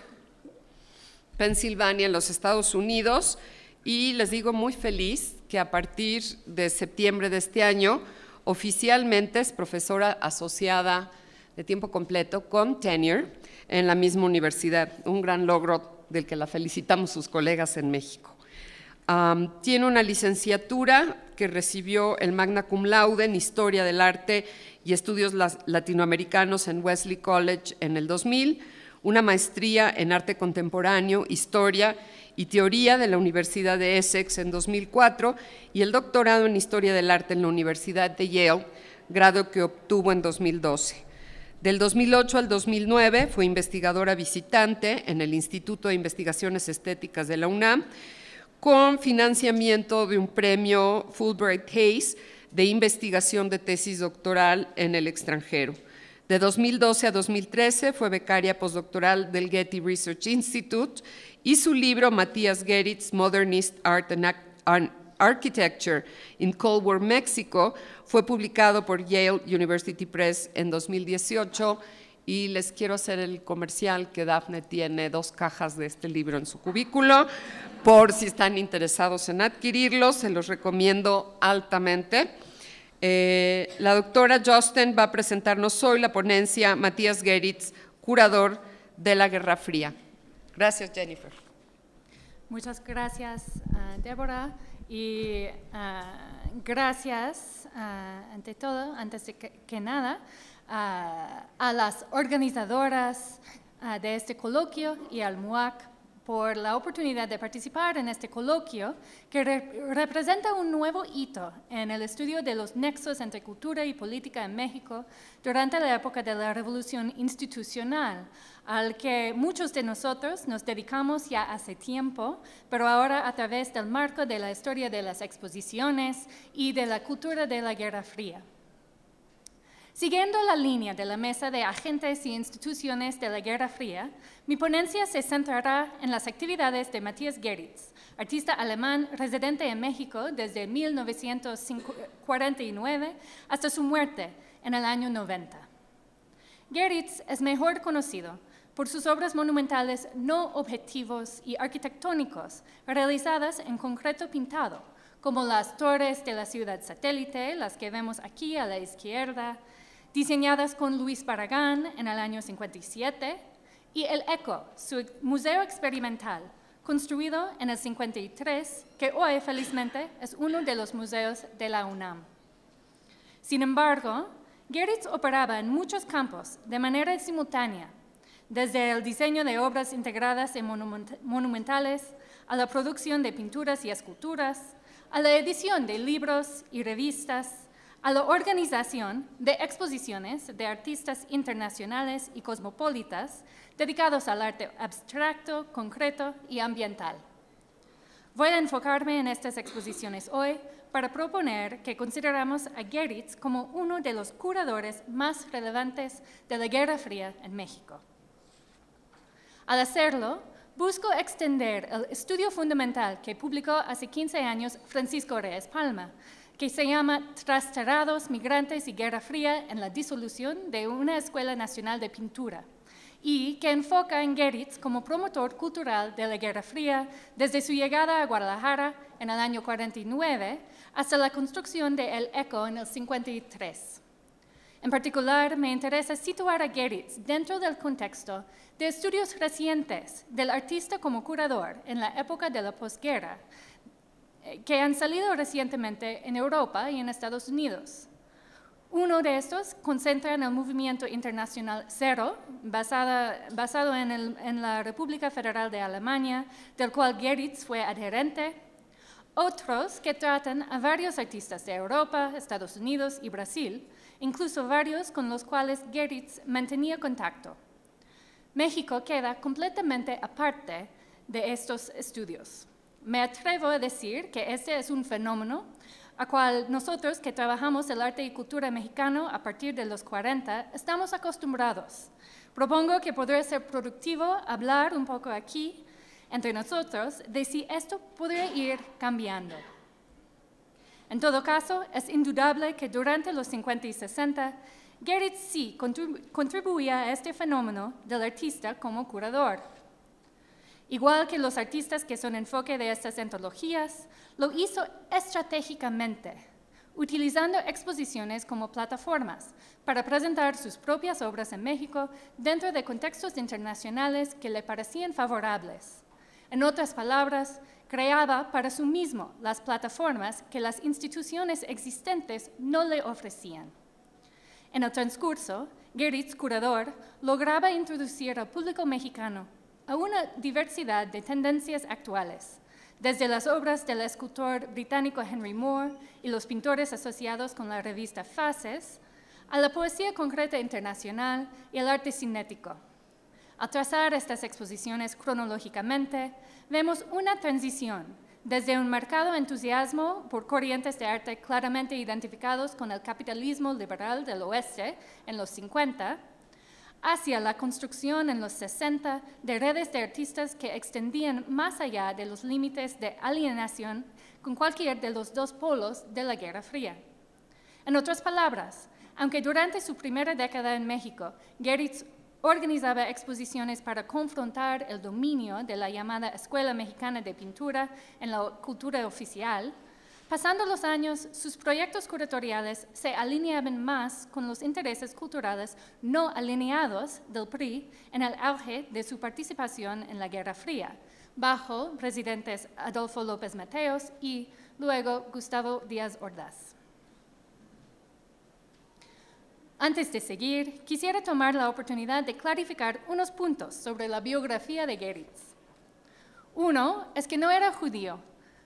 Pensilvania, en los Estados Unidos. Y les digo muy feliz que a partir de septiembre de este año oficialmente es profesora asociada de tiempo completo con tenure en la misma universidad, un gran logro del que la felicitamos sus colegas en México. tiene una licenciatura que recibió el magna cum laude en Historia del Arte y Estudios Latinoamericanos en Wesley College en el 2000, una maestría en Arte Contemporáneo, Historia y Teoría de la Universidad de Essex en 2004 y el doctorado en Historia del Arte en la Universidad de Yale, grado que obtuvo en 2012. Del 2008 al 2009 fue investigadora visitante en el Instituto de Investigaciones Estéticas de la UNAM con financiamiento de un premio Fulbright Hayes de investigación de tesis doctoral en el extranjero. De 2012 a 2013 fue becaria postdoctoral del Getty Research Institute y su libro Matías Geritz, Modernist Art and Architecture in Cold War Mexico, fue publicado por Yale University Press en 2018 y les quiero hacer el comercial que Dafne tiene dos cajas de este libro en su cubículo, por si están interesados en adquirirlos, se los recomiendo altamente. Eh, la doctora Justin va a presentarnos hoy la ponencia Matías Geritz, curador de la Guerra Fría. Gracias, Jennifer. Muchas gracias, ah, Débora, y ah, gracias, ah, ante todo, antes de que nada, a, las organizadoras ah, de este coloquio y al MUAC por la oportunidad de participar en este coloquio que representa un nuevo hito en el estudio de los nexos entre cultura y política en México durante la época de la revolución institucional, al que muchos de nosotros nos dedicamos ya hace tiempo, pero ahora a través del marco de la historia de las exposiciones y de la cultura de la Guerra Fría. Siguiendo la línea de la mesa de agentes y instituciones de la Guerra Fría, mi ponencia se centrará en las actividades de Matthias Geritz, artista alemán residente en México desde 1949 hasta su muerte en el año 90. Geritz es mejor conocido por sus obras monumentales no objetivos y arquitectónicos realizadas en concreto pintado, como las torres de la ciudad satélite, las que vemos aquí a la izquierda, diseñadas con Luis Barragán en el año 57, y el ECO, su museo experimental, construido en el 53, que hoy felizmente es uno de los museos de la UNAM. Sin embargo, Gerritz operaba en muchos campos de manera simultánea, desde el diseño de obras integradas y monumentales, a la producción de pinturas y esculturas, a la edición de libros y revistas, a la organización de exposiciones de artistas internacionales y cosmopolitas dedicados al arte abstracto, concreto y ambiental. Voy a enfocarme en estas exposiciones hoy para proponer que consideramos a Geritz como uno de los curadores más relevantes de la Guerra Fría en México. Al hacerlo, busco extender el estudio fundamental que publicó hace 15 años Francisco Reyes Palma que se llama Trasterrados, Migrantes y Guerra Fría en la disolución de una Escuela Nacional de Pintura y que enfoca en Geritz como promotor cultural de la Guerra Fría desde su llegada a Guadalajara en el año 49 hasta la construcción de El Eco en el 53. En particular, me interesa situar a Geritz dentro del contexto de estudios recientes del artista como curador en la época de la posguerra, eh, que han salido recientemente en Europa y en Estados Unidos. Uno de estos concentra en el movimiento internacional Cero, basado en, en, la República Federal de Alemania, del cual Geritz fue adherente. Otros que tratan a varios artistas de Europa, Estados Unidos y Brasil, incluso varios con los cuales Geritz mantenía contacto. México queda completamente aparte de estos estudios. Me atrevo a decir que este es un fenómeno a cual nosotros que trabajamos el arte y cultura mexicano a partir de los 40 estamos acostumbrados. Propongo que podría ser productivo hablar un poco aquí entre nosotros de si esto podría ir cambiando. En todo caso, es indudable que durante los 50 y 60, Gerrit sí contribuía a este fenómeno del artista como curador. Igual que los artistas que son enfoque de estas antologías, lo hizo estratégicamente, utilizando exposiciones como plataformas para presentar sus propias obras en México dentro de contextos internacionales que le parecían favorables. En otras palabras, creaba para sí mismo las plataformas que las instituciones existentes no le ofrecían. En el transcurso, Geritz, curador, lograba introducir al público mexicano a una diversidad de tendencias actuales, desde las obras del escultor británico Henry Moore y los pintores asociados con la revista Faces, a la poesía concreta internacional y el arte cinético. Al trazar estas exposiciones cronológicamente, vemos una transición desde un marcado entusiasmo por corrientes de arte claramente identificados con el capitalismo liberal del oeste en los 50, hacia la construcción en los 60 de redes de artistas que extendían más allá de los límites de alienación con cualquier de los dos polos de la Guerra Fría. En otras palabras, aunque durante su primera década en México, Geritz organizaba exposiciones para confrontar el dominio de la llamada Escuela Mexicana de Pintura en la cultura oficial, Pasando los años, sus proyectos curatoriales se alineaban más con los intereses culturales no alineados del PRI en el auge de su participación en la Guerra Fría, bajo presidentes Adolfo López Mateos y luego Gustavo Díaz Ordaz. Antes de seguir, quisiera tomar la oportunidad de clarificar unos puntos sobre la biografía de Geritz. Uno es que no era judío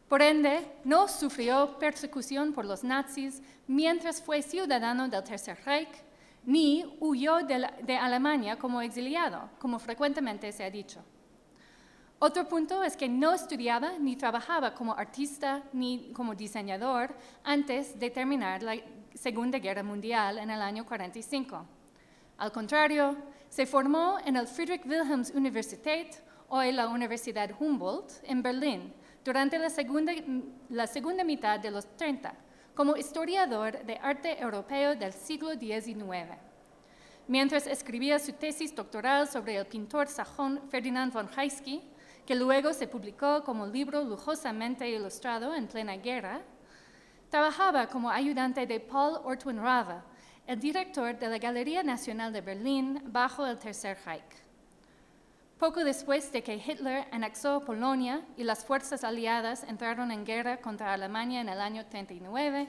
por ende, no sufrió persecución por los nazis mientras fue ciudadano del Tercer Reich, ni huyó de, Alemania como exiliado, como frecuentemente se ha dicho. Otro punto es que no estudiaba ni trabajaba como artista ni como diseñador antes de terminar la Segunda Guerra Mundial en el año 45. Al contrario, se formó en el Friedrich Wilhelms Universität, en la Universidad Humboldt, en Berlín, durante la segunda, mitad de los 30 como historiador de arte europeo del siglo XIX. Mientras escribía su tesis doctoral sobre el pintor sajón Ferdinand von Heisky, que luego se publicó como libro lujosamente ilustrado en plena guerra, trabajaba como ayudante de Paul Ortwin Rava, el director de la Galería Nacional de Berlín bajo el Tercer Reich poco después de que Hitler anexó Polonia y las fuerzas aliadas entraron en guerra contra Alemania en el año 39,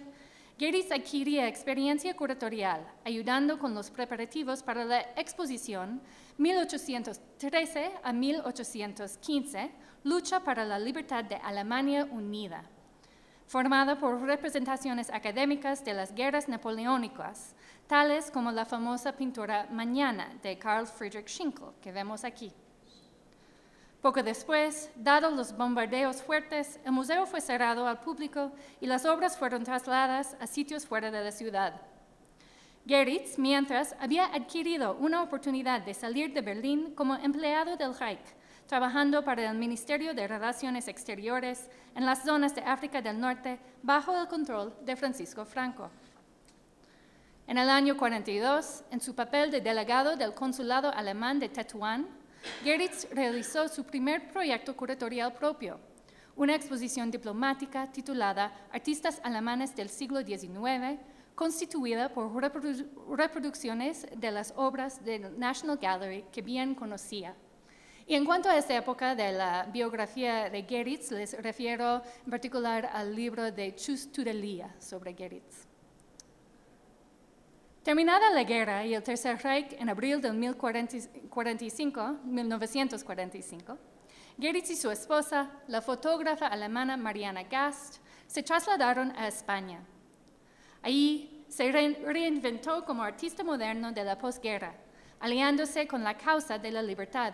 Geris adquiría experiencia curatorial, ayudando con los preparativos para la exposición 1813 a 1815, Lucha para la Libertad de Alemania Unida, formada por representaciones académicas de las guerras napoleónicas, tales como la famosa pintura Mañana de Carl Friedrich Schinkel, que vemos aquí. Poco después, dados los bombardeos fuertes, el museo fue cerrado al público y las obras fueron trasladadas a sitios fuera de la ciudad. Geritz, mientras, había adquirido una oportunidad de salir de Berlín como empleado del Reich, trabajando para el Ministerio de Relaciones Exteriores en las zonas de África del Norte bajo el control de Francisco Franco. En el año 42, en su papel de delegado del consulado alemán de Tetuán, Geritz realizó su primer proyecto curatorial propio, una exposición diplomática titulada Artistas alemanes del siglo XIX, constituida por reproducciones de las obras del National Gallery que bien conocía. Y en cuanto a esta época de la biografía de Geritz, les refiero en particular al libro de Chus Tudelia sobre Geritz. Terminada la guerra y el Tercer Reich en abril de 1945, 1945 y su esposa, la fotógrafa alemana Mariana Gast, se trasladaron a España. Allí se reinventó como artista moderno de la posguerra, aliándose con la causa de la libertad.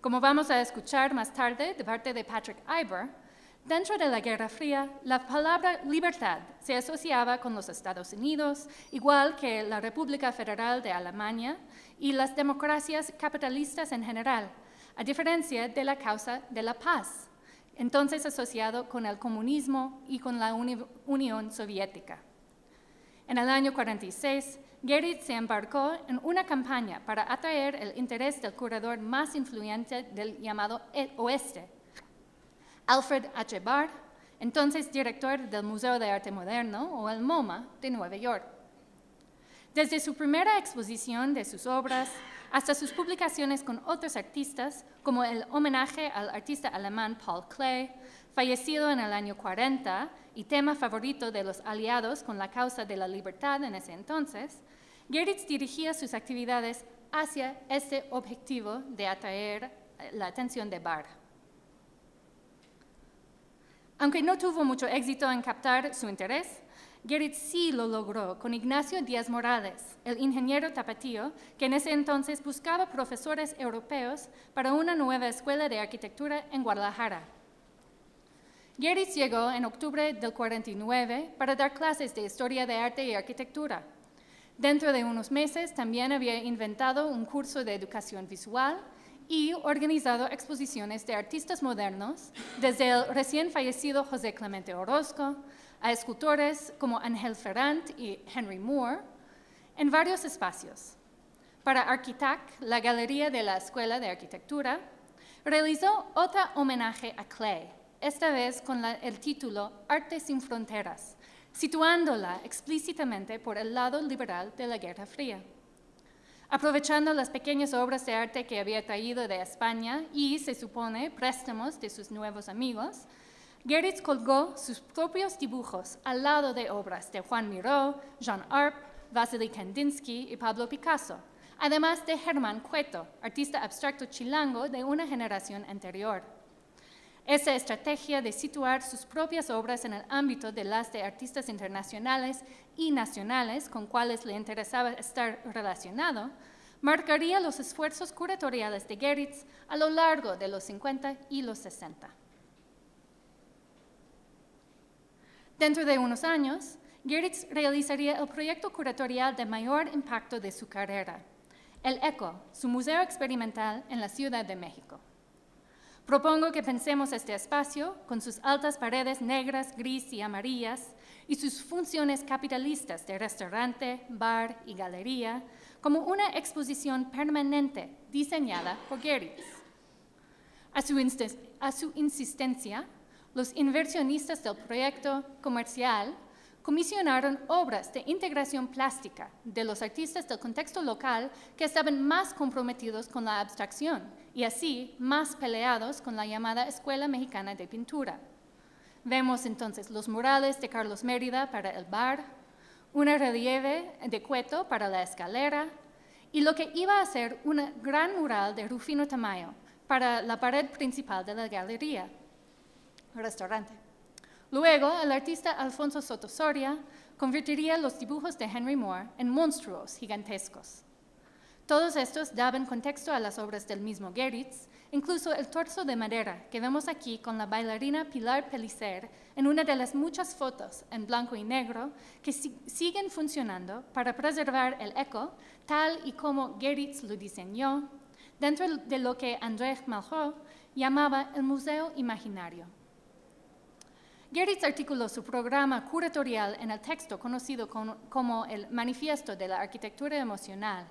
Como vamos a escuchar más tarde de parte de Patrick Iber, Dentro de la Guerra Fría, la palabra libertad se asociaba con los Estados Unidos, igual que la República Federal de Alemania y las democracias capitalistas en general, a diferencia de la causa de la paz, entonces asociado con el comunismo y con la Unión Soviética. En el año 46, Gerrit se embarcó en una campaña para atraer el interés del curador más influyente del llamado e-, Oeste, Alfred H. Barr, entonces director del Museo de Arte Moderno o el MoMA de Nueva York. Desde su primera exposición de sus obras hasta sus publicaciones con otros artistas, como el homenaje al artista alemán Paul Klee, fallecido en el año 40 y tema favorito de los aliados con la causa de la libertad en ese entonces, Geritz dirigía sus actividades hacia ese objetivo de atraer la atención de Barr. Aunque no tuvo mucho éxito en captar su interés, Gerrit sí lo logró con Ignacio Díaz Morales, el ingeniero tapatío, que en ese entonces buscaba profesores europeos para una nueva escuela de arquitectura en Guadalajara. Gerrit llegó en octubre del 49 para dar clases de historia de arte y arquitectura. Dentro de unos meses también había inventado un curso de educación visual y organizado exposiciones de artistas modernos, desde el recién fallecido José Clemente Orozco a escultores como Ángel Ferrand y Henry Moore, en varios espacios. Para Arquitac, la Galería de la Escuela de Arquitectura, realizó otro homenaje a Clay, esta vez con el título Arte sin Fronteras, situándola explícitamente por el lado liberal de la Guerra Fría aprovechando las pequeñas obras de arte que había traído de España y, se supone, préstamos de sus nuevos amigos, Gerritz colgó sus propios dibujos al lado de obras de Juan Miró, Jean Arp, Vasily Kandinsky y Pablo Picasso, además de Germán Cueto, artista abstracto chilango de una generación anterior. Esa estrategia de situar sus propias obras en el ámbito de las de artistas internacionales y nacionales con cuales le interesaba estar relacionado, marcaría los esfuerzos curatoriales de Gerritz a lo largo de los 50 y los 60. Dentro de unos años, Gerritz realizaría el proyecto curatorial de mayor impacto de su carrera, el ECO, su museo experimental en la Ciudad de México. Propongo que pensemos este espacio, con sus altas paredes negras, gris y amarillas, y sus funciones capitalistas de restaurante, bar y galería, como una exposición permanente diseñada por Goebbels. a su insistencia, los inversionistas del proyecto comercial comisionaron obras de integración plástica de los artistas del contexto local que estaban más comprometidos con la abstracción y así más peleados con la llamada Escuela Mexicana de Pintura. Vemos entonces los murales de Carlos Mérida para el bar, un relieve de Cueto para la escalera y lo que iba a ser un gran mural de Rufino Tamayo para la pared principal de la galería, restaurante. Luego, el artista Alfonso Soto Soria convertiría los dibujos de Henry Moore en monstruos gigantescos. Todos estos daban contexto a las obras del mismo Geritz, incluso el torso de madera que vemos aquí con la bailarina Pilar Pellicer en una de las muchas fotos en blanco y negro que siguen funcionando para preservar el eco tal y como Geritz lo diseñó, dentro de lo que André Malraux llamaba el Museo Imaginario. Gerritz articuló su programa curatorial en el texto conocido como el Manifiesto de la Arquitectura Emocional,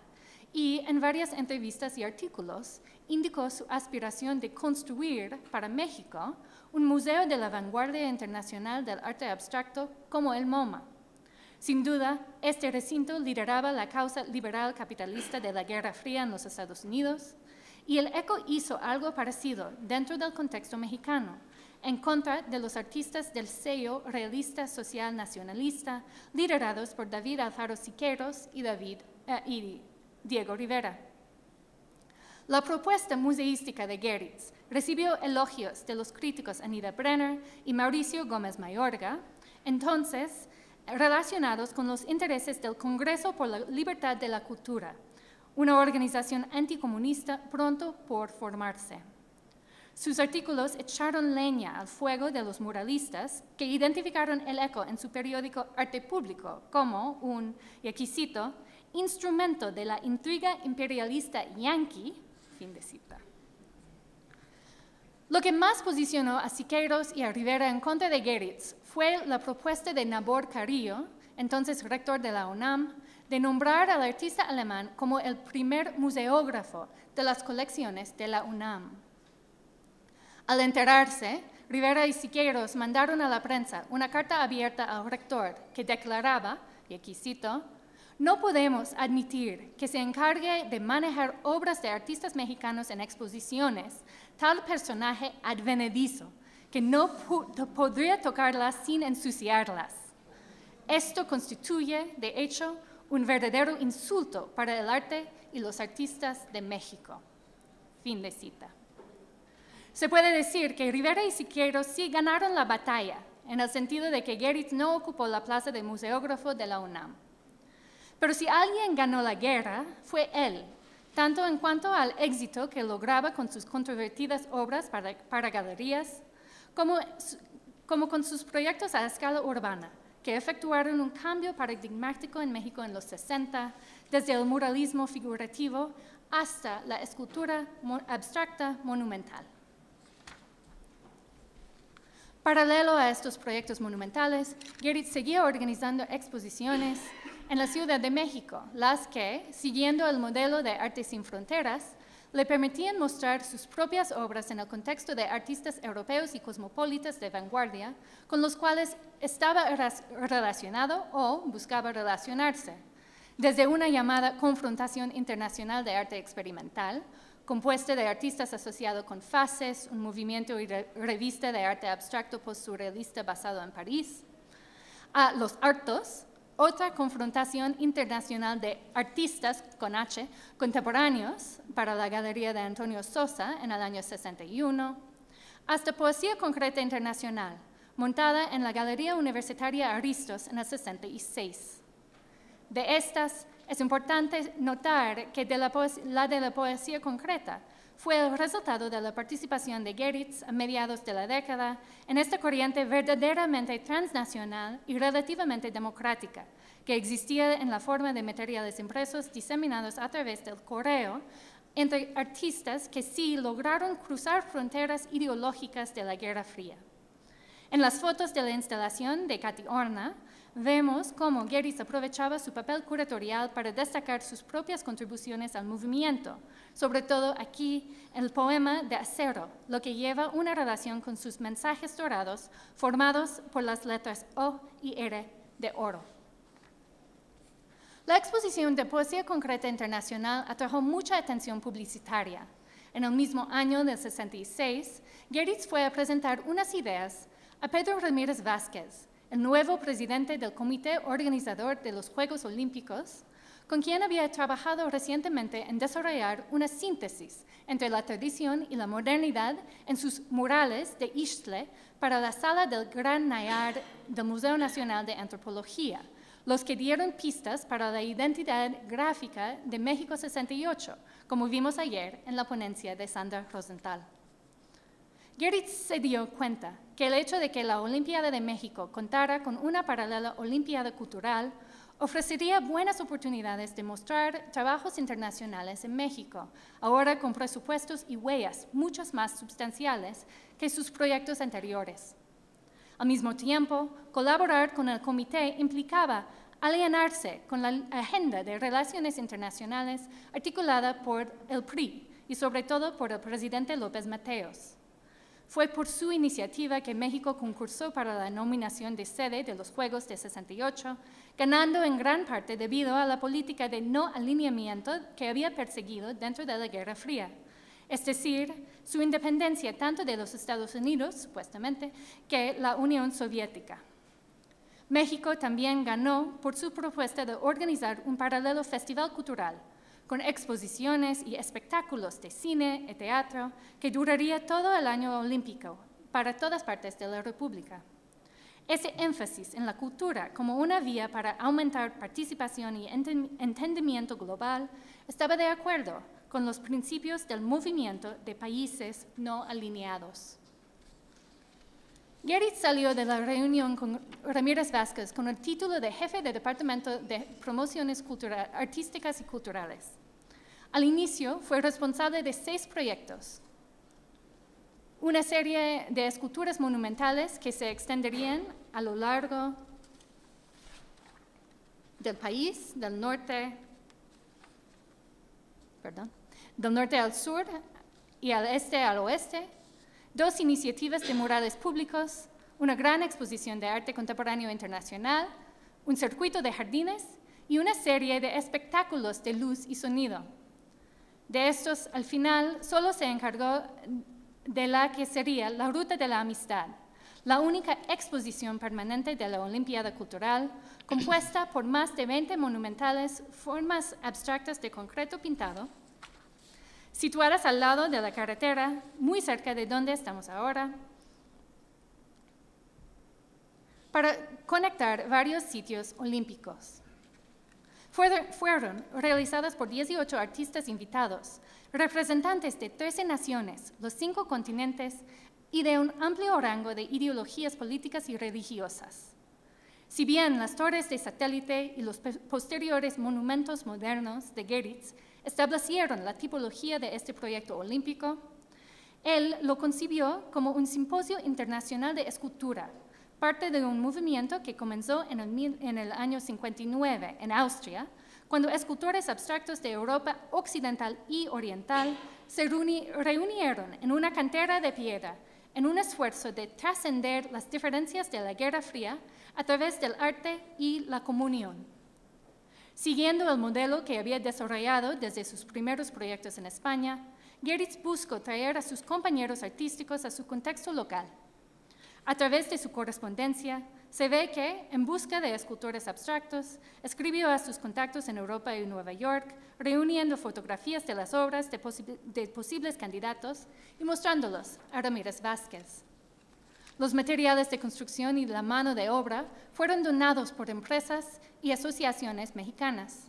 y en varias entrevistas y artículos indicó su aspiración de construir para México un museo de la vanguardia internacional del arte abstracto como el MoMA. Sin duda, este recinto lideraba la causa liberal capitalista de la Guerra Fría en los Estados Unidos y el ECO hizo algo parecido dentro del contexto mexicano, en contra de los artistas del sello realista social nacionalista liderados por David Alfaro Siqueiros y David Iri. Eh, Diego Rivera. La propuesta museística de Geritz recibió elogios de los críticos Anida Brenner y Mauricio Gómez Mayorga, entonces relacionados con los intereses del Congreso por la Libertad de la Cultura, una organización anticomunista pronto por formarse. Sus artículos echaron leña al fuego de los muralistas que identificaron el eco en su periódico Arte Público como un, y aquí instrumento de la intriga imperialista yanqui, fin de cita. Lo que más posicionó a Siqueiros y a Rivera en contra de Geritz fue la propuesta de Nabor Carrillo, entonces rector de la UNAM, de nombrar al artista alemán como el primer museógrafo de las colecciones de la UNAM. Al enterarse, Rivera y Siqueiros mandaron a la prensa una carta abierta al rector que declaraba, y aquí cito, no podemos admitir que se encargue de manejar obras de artistas mexicanos en exposiciones tal personaje advenedizo, que no podría tocarlas sin ensuciarlas. Esto constituye, de hecho, un verdadero insulto para el arte y los artistas de México. Fin de cita. Se puede decir que Rivera y Siquero sí ganaron la batalla, en el sentido de que Gerrit no ocupó la plaza de museógrafo de la UNAM. Pero si alguien ganó la guerra, fue él, tanto en cuanto al éxito que lograba con sus controvertidas obras para, galerías, como, como con sus proyectos a escala urbana, que efectuaron un cambio paradigmático en México en los 60, desde el muralismo figurativo hasta la escultura abstracta monumental. Paralelo a estos proyectos monumentales, Gerrit seguía organizando exposiciones en la Ciudad de México, las que, siguiendo el modelo de Arte sin Fronteras, le permitían mostrar sus propias obras en el contexto de artistas europeos y cosmopolitas de vanguardia con los cuales estaba relacionado o buscaba relacionarse, desde una llamada confrontación internacional de arte experimental, compuesta de artistas asociados con fases, un movimiento y revista de arte abstracto post-surrealista basado en París, a Los Artos, otra confrontación internacional de artistas con H contemporáneos para la Galería de Antonio Sosa en el año 61, hasta poesía concreta internacional, montada en la Galería Universitaria Aristos en el 66. De estas, es importante notar que la de la poesía concreta fue el resultado de la participación de Geritz a mediados de la década en esta corriente verdaderamente transnacional y relativamente democrática, que existía en la forma de materiales impresos diseminados a través del correo entre artistas que sí lograron cruzar fronteras ideológicas de la Guerra Fría. En las fotos de la instalación de Cati Orna, vemos cómo Gueris aprovechaba su papel curatorial para destacar sus propias contribuciones al movimiento, sobre todo aquí en el poema de acero, lo que lleva una relación con sus mensajes dorados formados por las letras O y R de oro. La exposición de Poesía Concreta Internacional atrajo mucha atención publicitaria. En el mismo año del 66, Geritz fue a presentar unas ideas a Pedro Ramírez Vázquez, el nuevo presidente del comité organizador de los Juegos Olímpicos, con quien había trabajado recientemente en desarrollar una síntesis entre la tradición y la modernidad en sus murales de Istle para la sala del Gran Nayar del Museo Nacional de Antropología, los que dieron pistas para la identidad gráfica de México 68, como vimos ayer en la ponencia de Sandra Rosenthal. Gerrit se dio cuenta que el hecho de que la Olimpiada de México contara con una paralela Olimpiada Cultural ofrecería buenas oportunidades de mostrar trabajos internacionales en México, ahora con presupuestos y huellas muchas más sustanciales que sus proyectos anteriores. Al mismo tiempo, colaborar con el comité implicaba alienarse con la agenda de relaciones internacionales articulada por el PRI y sobre todo por el presidente López Mateos. Fue por su iniciativa que México concursó para la nominación de sede de los Juegos de 68, ganando en gran parte debido a la política de no alineamiento que había perseguido dentro de la Guerra Fría. Es decir, su independencia tanto de los Estados Unidos, supuestamente, que la Unión Soviética. México también ganó por su propuesta de organizar un paralelo festival cultural con exposiciones y espectáculos de cine y teatro que duraría todo el año olímpico para todas partes de la República. Ese énfasis en la cultura como una vía para aumentar participación y entendimiento global estaba de acuerdo con los principios del movimiento de países no alineados. Gerrit salió de la reunión con Ramírez Vázquez con el título de jefe de Departamento de Promociones Artísticas y Culturales. Al inicio fue responsable de seis proyectos, una serie de esculturas monumentales que se extenderían a lo largo del país, del norte, del norte al sur y al este al oeste, dos iniciativas de murales públicos, una gran exposición de arte contemporáneo internacional, un circuito de jardines y una serie de espectáculos de luz y sonido de estos, al final, solo se encargó de la que sería la Ruta de la Amistad, la única exposición permanente de la Olimpiada Cultural, compuesta por más de 20 monumentales formas abstractas de concreto pintado, situadas al lado de la carretera, muy cerca de donde estamos ahora, para conectar varios sitios olímpicos fueron realizadas por 18 artistas invitados, representantes de 13 naciones, los cinco continentes y de un amplio rango de ideologías políticas y religiosas. Si bien las torres de satélite y los posteriores monumentos modernos de Geritz establecieron la tipología de este proyecto olímpico, él lo concibió como un simposio internacional de escultura parte de un movimiento que comenzó en el, año 59 en Austria, cuando escultores abstractos de Europa occidental y oriental se reunieron en una cantera de piedra en un esfuerzo de trascender las diferencias de la Guerra Fría a través del arte y la comunión. Siguiendo el modelo que había desarrollado desde sus primeros proyectos en España, Gerritz buscó traer a sus compañeros artísticos a su contexto local a través de su correspondencia, se ve que, en busca de escultores abstractos, escribió a sus contactos en Europa y Nueva York, reuniendo fotografías de las obras de, posibles candidatos y mostrándolos a Ramírez Vázquez. Los materiales de construcción y la mano de obra fueron donados por empresas y asociaciones mexicanas.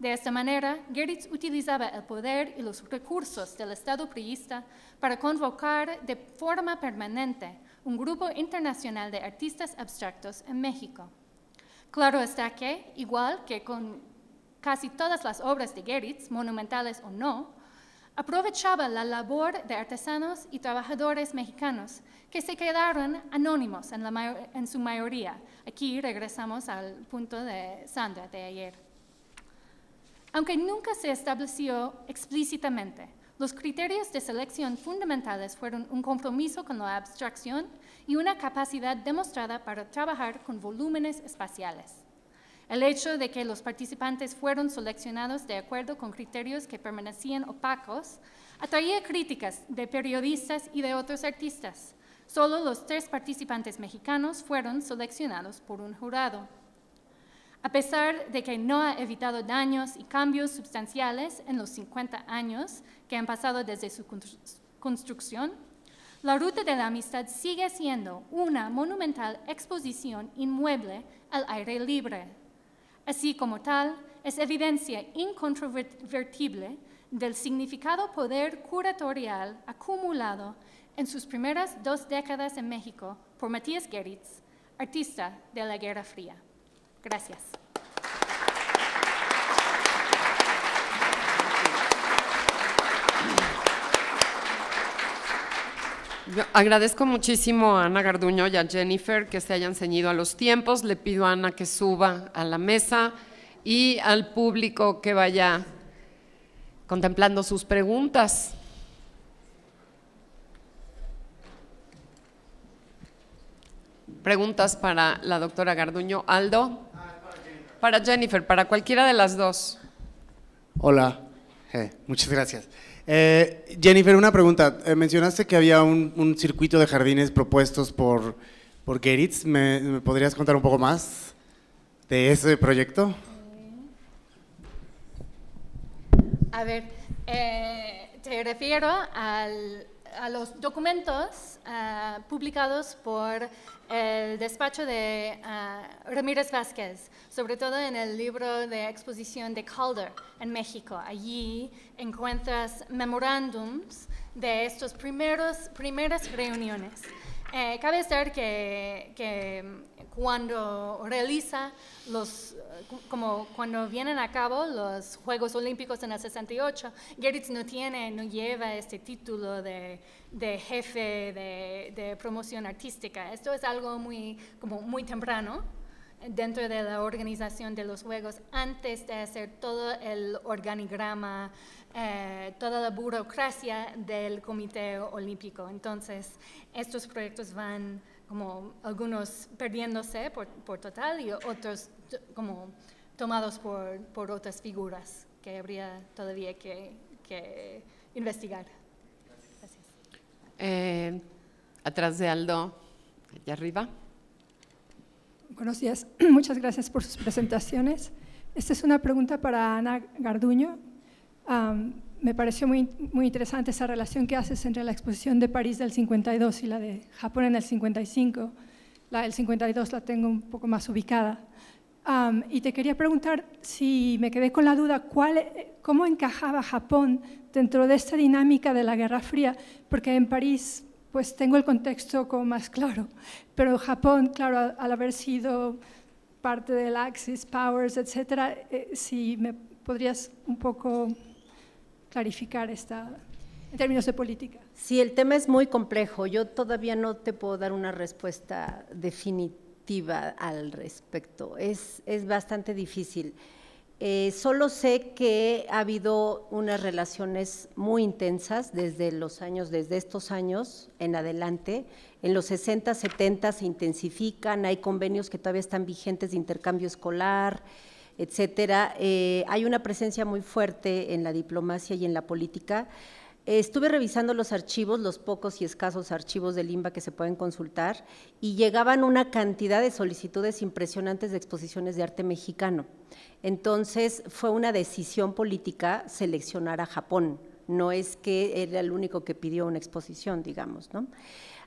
De esta manera, Geritz utilizaba el poder y los recursos del Estado priista para convocar de forma permanente un grupo internacional de artistas abstractos en México. Claro está que, igual que con casi todas las obras de Geritz, monumentales o no, aprovechaba la labor de artesanos y trabajadores mexicanos que se quedaron anónimos en, en, su mayoría. Aquí regresamos al punto de Sandra de ayer. Aunque nunca se estableció explícitamente los criterios de selección fundamentales fueron un compromiso con la abstracción y una capacidad demostrada para trabajar con volúmenes espaciales. El hecho de que los participantes fueron seleccionados de acuerdo con criterios que permanecían opacos atraía críticas de periodistas y de otros artistas. Solo los tres participantes mexicanos fueron seleccionados por un jurado. A pesar de que no ha evitado daños y cambios sustanciales en los 50 años, que han pasado desde su construcción, la Ruta de la Amistad sigue siendo una monumental exposición inmueble al aire libre. Así como tal, es evidencia incontrovertible del significado poder curatorial acumulado en sus primeras dos décadas en México por Matías Geritz, artista de la Guerra Fría. Gracias. agradezco muchísimo a Ana Garduño y a Jennifer que se hayan ceñido a los tiempos. Le pido a Ana que suba a la mesa y al público que vaya contemplando sus preguntas. Preguntas para la doctora Garduño. Aldo. Para Jennifer, para cualquiera de las dos. Hola, eh, muchas gracias. Eh, Jennifer, una pregunta. Eh, mencionaste que había un, circuito de jardines propuestos por, por Geritz. ¿Me, podrías contar un poco más de ese proyecto? A ver, eh, te refiero a los documentos ah, publicados por el despacho de ah, Ramírez Vázquez, sobre todo en el libro de exposición de Calder en México. Allí encuentras memorándums de estas primeras reuniones. Eh, cabe ser que, cuando realiza los, como cuando vienen a cabo los Juegos Olímpicos en el 68, Gerritz no tiene, no lleva este título de, jefe de, de, promoción artística. Esto es algo muy temprano dentro de la organización de los juegos antes de hacer todo el organigrama, eh, toda la burocracia del Comité Olímpico. Entonces, estos proyectos van como algunos perdiéndose por, total y otros como tomados por, por, otras figuras que habría todavía que, investigar. Gracias. Eh, atrás de Aldo, allá arriba. Buenos días. <clears throat> Muchas gracias por sus presentaciones. Esta es una pregunta para Ana Garduño. me pareció muy, muy interesante esa relación que haces entre la exposición de París del 52 y la de Japón en el 55. La del 52 la tengo un poco más ubicada. y te quería preguntar si me quedé con la duda, ¿cómo encajaba Japón dentro de esta dinámica de la Guerra Fría? Porque en París pues tengo el contexto como más claro. Pero Japón, claro, al haber sido parte del Axis Powers, etc., eh, si me podrías un poco clarificar esta en términos de política. Sí, el tema es muy complejo. Yo todavía no te puedo dar una respuesta definitiva al respecto. Es, es bastante difícil. Eh, solo sé que ha habido unas relaciones muy intensas desde los años, desde estos años en adelante. En los 60, 70 se intensifican, hay convenios que todavía están vigentes de intercambio escolar, etcétera. Eh, hay una presencia muy fuerte en la diplomacia y en la política. Estuve revisando los archivos, los pocos y escasos archivos del IMBA que se pueden consultar, y llegaban una cantidad de solicitudes impresionantes de exposiciones de arte mexicano. Entonces fue una decisión política seleccionar a Japón, no es que era el único que pidió una exposición, digamos. ¿no?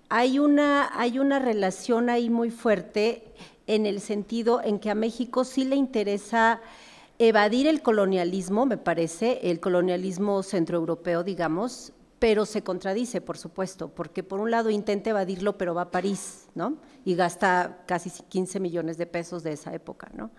Hay, una, hay una relación ahí muy fuerte en el sentido en que a México sí le interesa evadir el colonialismo, me parece, el colonialismo centroeuropeo, digamos, pero se contradice, por supuesto, porque por un lado intenta evadirlo, pero va a París, ¿no? Y gasta casi 15 millones de pesos de esa época, ¿no?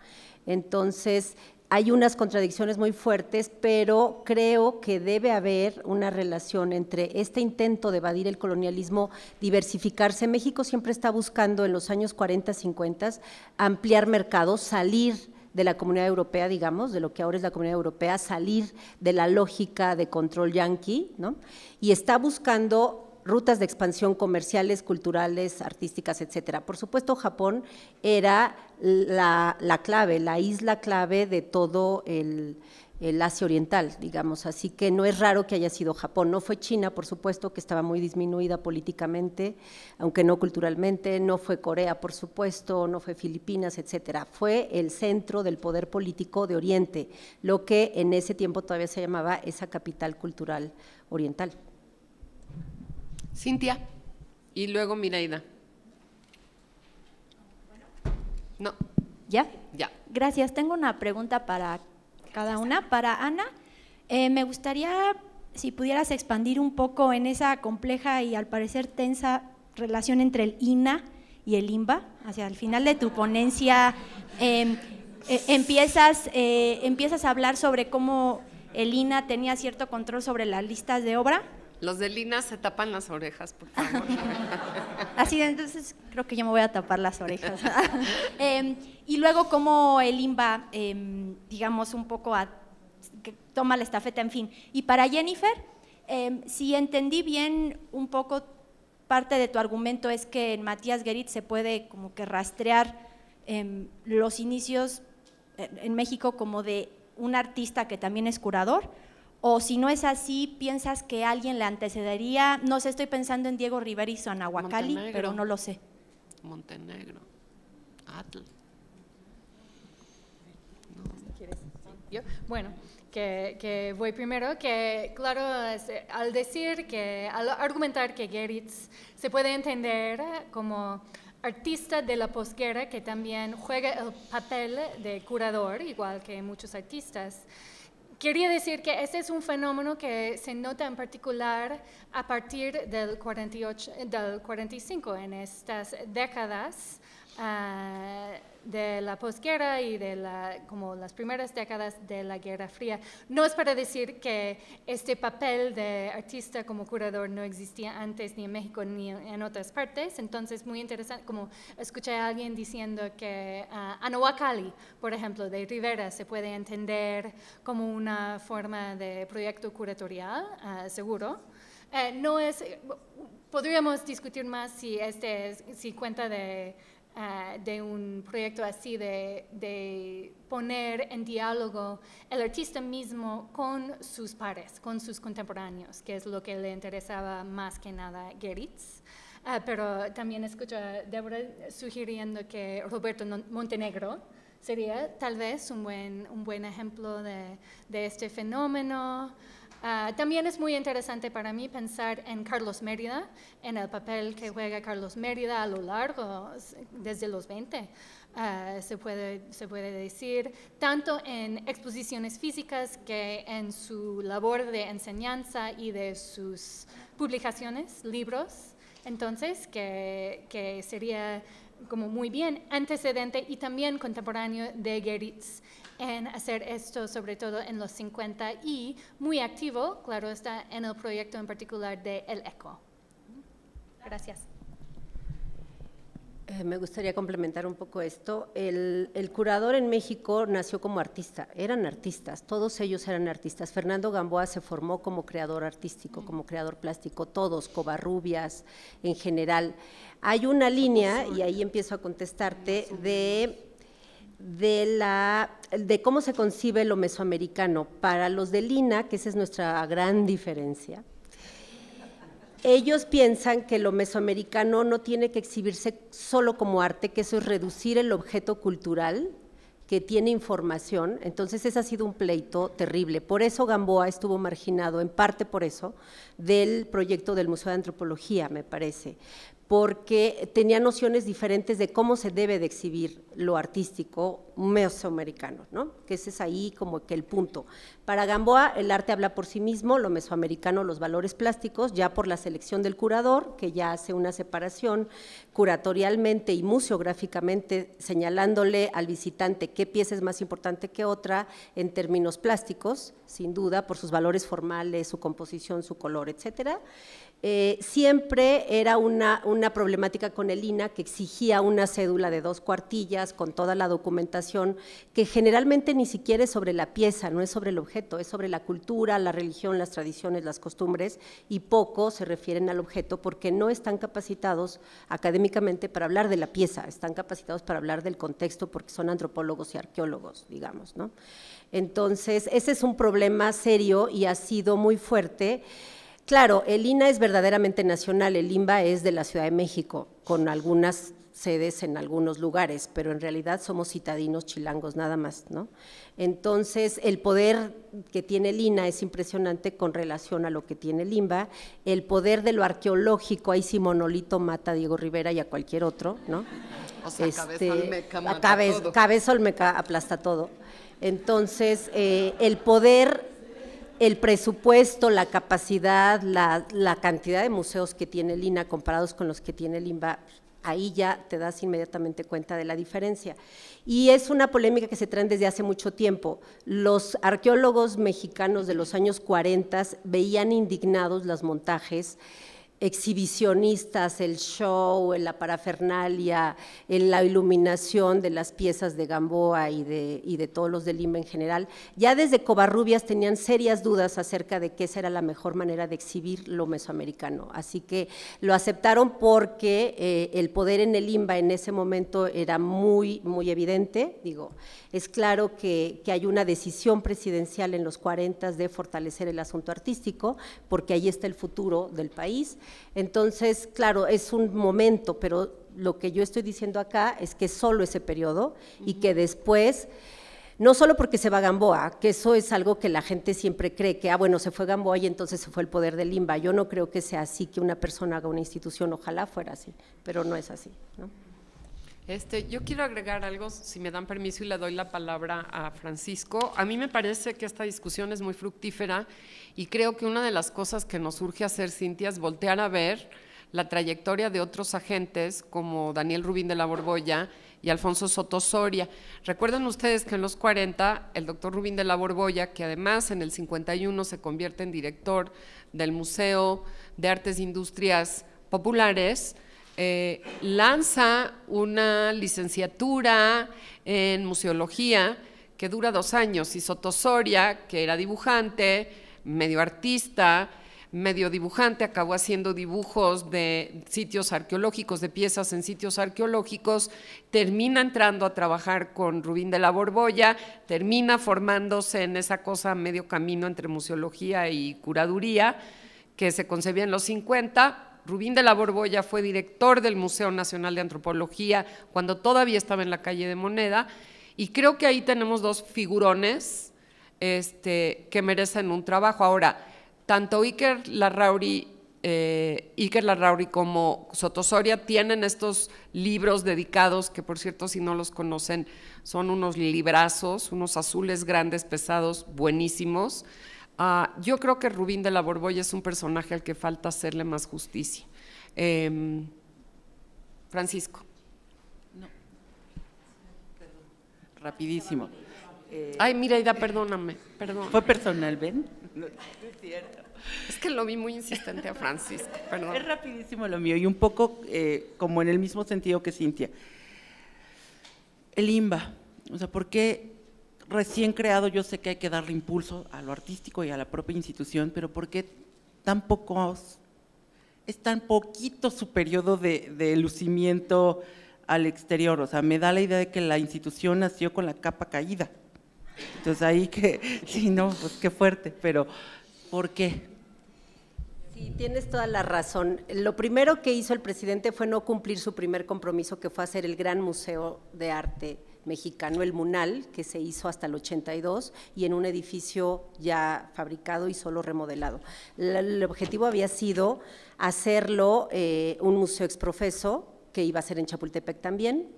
Entonces, hay unas contradicciones muy fuertes, pero creo que debe haber una relación entre este intento de evadir el colonialismo, diversificarse. México siempre está buscando en los años 40, 50 ampliar mercados, salir de la Comunidad Europea, digamos, de lo que ahora es la Comunidad Europea, salir de la lógica de control yanqui, ¿no? Y está buscando rutas de expansión comerciales, culturales, artísticas, etcétera. Por supuesto, Japón era la, la clave, la isla clave de todo el el Asia Oriental, digamos, así que no es raro que haya sido Japón, no fue China, por supuesto, que estaba muy disminuida políticamente, aunque no culturalmente, no fue Corea, por supuesto, no fue Filipinas, etcétera, fue el centro del poder político de Oriente, lo que en ese tiempo todavía se llamaba esa capital cultural oriental. Cintia y luego Miraida. No. ¿Ya? Ya. Gracias. Tengo una pregunta para cada una. Para Ana, eh, me gustaría si pudieras expandir un poco en esa compleja y al parecer tensa relación entre el INA y el IMBA. Hacia el final de tu ponencia em, e, empiezas, eh, empiezas a hablar sobre cómo el INA tenía cierto control sobre las listas de obra los de Lina se tapan las orejas, por favor. <laughs> Así, entonces creo que yo me voy a tapar las orejas. <laughs> Em, y luego como el IMBA, em, digamos, un poco a, que toma la estafeta, en fin. Y para Jennifer, em, si entendí bien un poco, parte de tu argumento es que en Matías Gerit se puede como que rastrear los inicios eh, en México como de un artista que también es curador, o si no es así, piensas que alguien le antecedería. No sé, estoy pensando en Diego Rivera y San pero no lo sé. Montenegro. Bueno, que, voy primero, que claro, al decir que, al argumentar que Geritz se puede entender como artista de la posguerra que también juega el papel de curador, igual que muchos artistas, Quería decir que este es un fenómeno que se nota en particular a partir del, 48, 45, en estas décadas, Ah, de la posguerra y de la, como las primeras décadas de la Guerra Fría. No es para decir que este papel de artista como curador no existía antes ni en México ni en otras partes, entonces muy interesante, como escuché a alguien diciendo que uh, por ejemplo, de Rivera, se puede entender como una forma de proyecto curatorial, ah, seguro. Eh, no es, eh, podríamos discutir más si este si cuenta de eh, de un proyecto así, de, poner en diálogo el artista mismo con sus pares, con sus contemporáneos, que es lo que le interesaba más que nada Geritz. Eh, pero también escucho a Débora sugiriendo que Roberto Montenegro, sería tal vez un buen, un buen ejemplo de, de este fenómeno. Ah, también es muy interesante para mí pensar en Carlos Mérida, en el papel que juega Carlos Mérida a lo largo, desde los 20, ah, se, puede, decir, tanto en exposiciones físicas que en su labor de enseñanza y de sus publicaciones, libros, entonces, que, sería como muy bien antecedente y también contemporáneo de Geritz en hacer esto, sobre todo en los 50, y muy activo, claro está, en el proyecto en particular de El ECO. Gracias. Eh, me gustaría complementar un poco esto. El, el, curador en México nació como artista, eran artistas, todos ellos eran artistas. Fernando Gamboa se formó como creador artístico, como creador plástico, todos, Covarrubias en general. Hay una línea, y ahí empiezo a contestarte, de de, la, de cómo se concibe lo mesoamericano. Para los de Lina, que esa es nuestra gran diferencia, ellos piensan que lo mesoamericano no tiene que exhibirse solo como arte, que eso es reducir el objeto cultural que tiene información. Entonces ese ha sido un pleito terrible. Por eso Gamboa estuvo marginado, en parte por eso, del proyecto del Museo de Antropología, me parece porque tenía nociones diferentes de cómo se debe de exhibir lo artístico mesoamericano, ¿no? que ese es ahí como que el punto. Para Gamboa el arte habla por sí mismo, lo mesoamericano, los valores plásticos, ya por la selección del curador, que ya hace una separación curatorialmente y museográficamente, señalándole al visitante qué pieza es más importante que otra en términos plásticos, sin duda, por sus valores formales, su composición, su color, etcétera eh, siempre era una, una, problemática con el INA que exigía una cédula de dos cuartillas con toda la documentación, que generalmente ni siquiera es sobre la pieza, no es sobre el objeto, es sobre la cultura, la religión, las tradiciones, las costumbres, y poco se refieren al objeto porque no están capacitados académicamente para hablar de la pieza, están capacitados para hablar del contexto porque son antropólogos y arqueólogos, digamos. ¿no? Entonces, ese es un problema serio y ha sido muy fuerte. Claro, el INA es verdaderamente nacional, el INBA es de la Ciudad de México, con algunas sedes en algunos lugares, pero en realidad somos citadinos chilangos nada más, ¿no? Entonces, el poder que tiene el INA es impresionante con relación a lo que tiene el el poder de lo arqueológico, ahí sí Monolito mata a Diego Rivera y a cualquier otro, ¿no? O sea, este, Olmeca Olmeca aplasta todo. Entonces, eh, el poder el presupuesto, la capacidad, la, cantidad de museos que tiene Lina comparados con los que tiene Limba, ahí ya te das inmediatamente cuenta de la diferencia. Y es una polémica que se trae desde hace mucho tiempo. Los arqueólogos mexicanos de los años 40 veían indignados los montajes exhibicionistas, el show, la parafernalia, la iluminación de las piezas de Gamboa y de, todos los del Lima en general. Ya desde Covarrubias tenían serias dudas acerca de qué era la mejor manera de exhibir lo mesoamericano. Así que lo aceptaron porque eh, el poder en el IMBA en ese momento era muy, muy evidente. Digo, es claro que, que hay una decisión presidencial en los 40 de fortalecer el asunto artístico, porque ahí está el futuro del país entonces, claro, es un momento, pero lo que yo estoy diciendo acá es que solo ese periodo y que después no solo porque se va Gamboa, que eso es algo que la gente siempre cree, que, ah, bueno, se fue Gamboa y entonces se fue el poder de Limba. Yo no creo que sea así, que una persona haga una institución, ojalá fuera así, pero no es así. Este, yo quiero agregar algo, si me dan permiso y le doy la palabra a Francisco. A mí me parece que esta discusión es muy fructífera y creo que una de las cosas que nos urge hacer, Cintia, es voltear a ver la trayectoria de otros agentes como Daniel Rubín de la Borbolla y Alfonso Soto Soria. Recuerden ustedes que en los 40 el doctor Rubín de la Borbolla, que además en el 51 se convierte en director del Museo de Artes e Industrias Populares, eh, lanza una licenciatura en museología que dura dos años y Soto Soria, que era dibujante, medio artista, medio dibujante, acabó haciendo dibujos de sitios arqueológicos, de piezas en sitios arqueológicos, termina entrando a trabajar con Rubín de la Borbolla, termina formándose en esa cosa medio camino entre museología y curaduría, que se concebía en los 50. Rubín de la Borbolla fue director del Museo Nacional de Antropología cuando todavía estaba en la calle de Moneda, y creo que ahí tenemos dos figurones este, que merecen un trabajo. Ahora, tanto Iker Larrauri, eh, Iker Larrauri como Sotosoria tienen estos libros dedicados, que por cierto, si no los conocen, son unos librazos, unos azules grandes, pesados, buenísimos. Ah, yo creo que Rubín de la Borbolla es un personaje al que falta hacerle más justicia. Em, Francisco. No. Rapidísimo. Eh, Ay, Ay, Mireida, perdóname, perdón. Fue personal, ¿ven? No, es cierto. Es que lo vi muy insistente a Francisco, perdón. Es rapidísimo lo mío y un poco eh, como en el mismo sentido que Cintia. El IMBA, o sea, ¿por qué recién creado yo sé que hay que darle impulso a lo artístico y a la propia institución, pero ¿por qué tan pocos, es tan poquito su periodo de, de lucimiento al exterior? O sea, me da la idea de que la institución nació con la capa caída. Entonces ahí que, <laughs> sí, no, pues qué fuerte, pero ¿por qué? Sí, tienes toda la razón. Lo primero que hizo el presidente fue no cumplir su primer compromiso, que fue hacer el gran museo de arte mexicano, el Munal, que se hizo hasta el 82 y en un edificio ya fabricado y solo remodelado. El objetivo había sido hacerlo eh, un museo exprofeso, que iba a ser en Chapultepec también,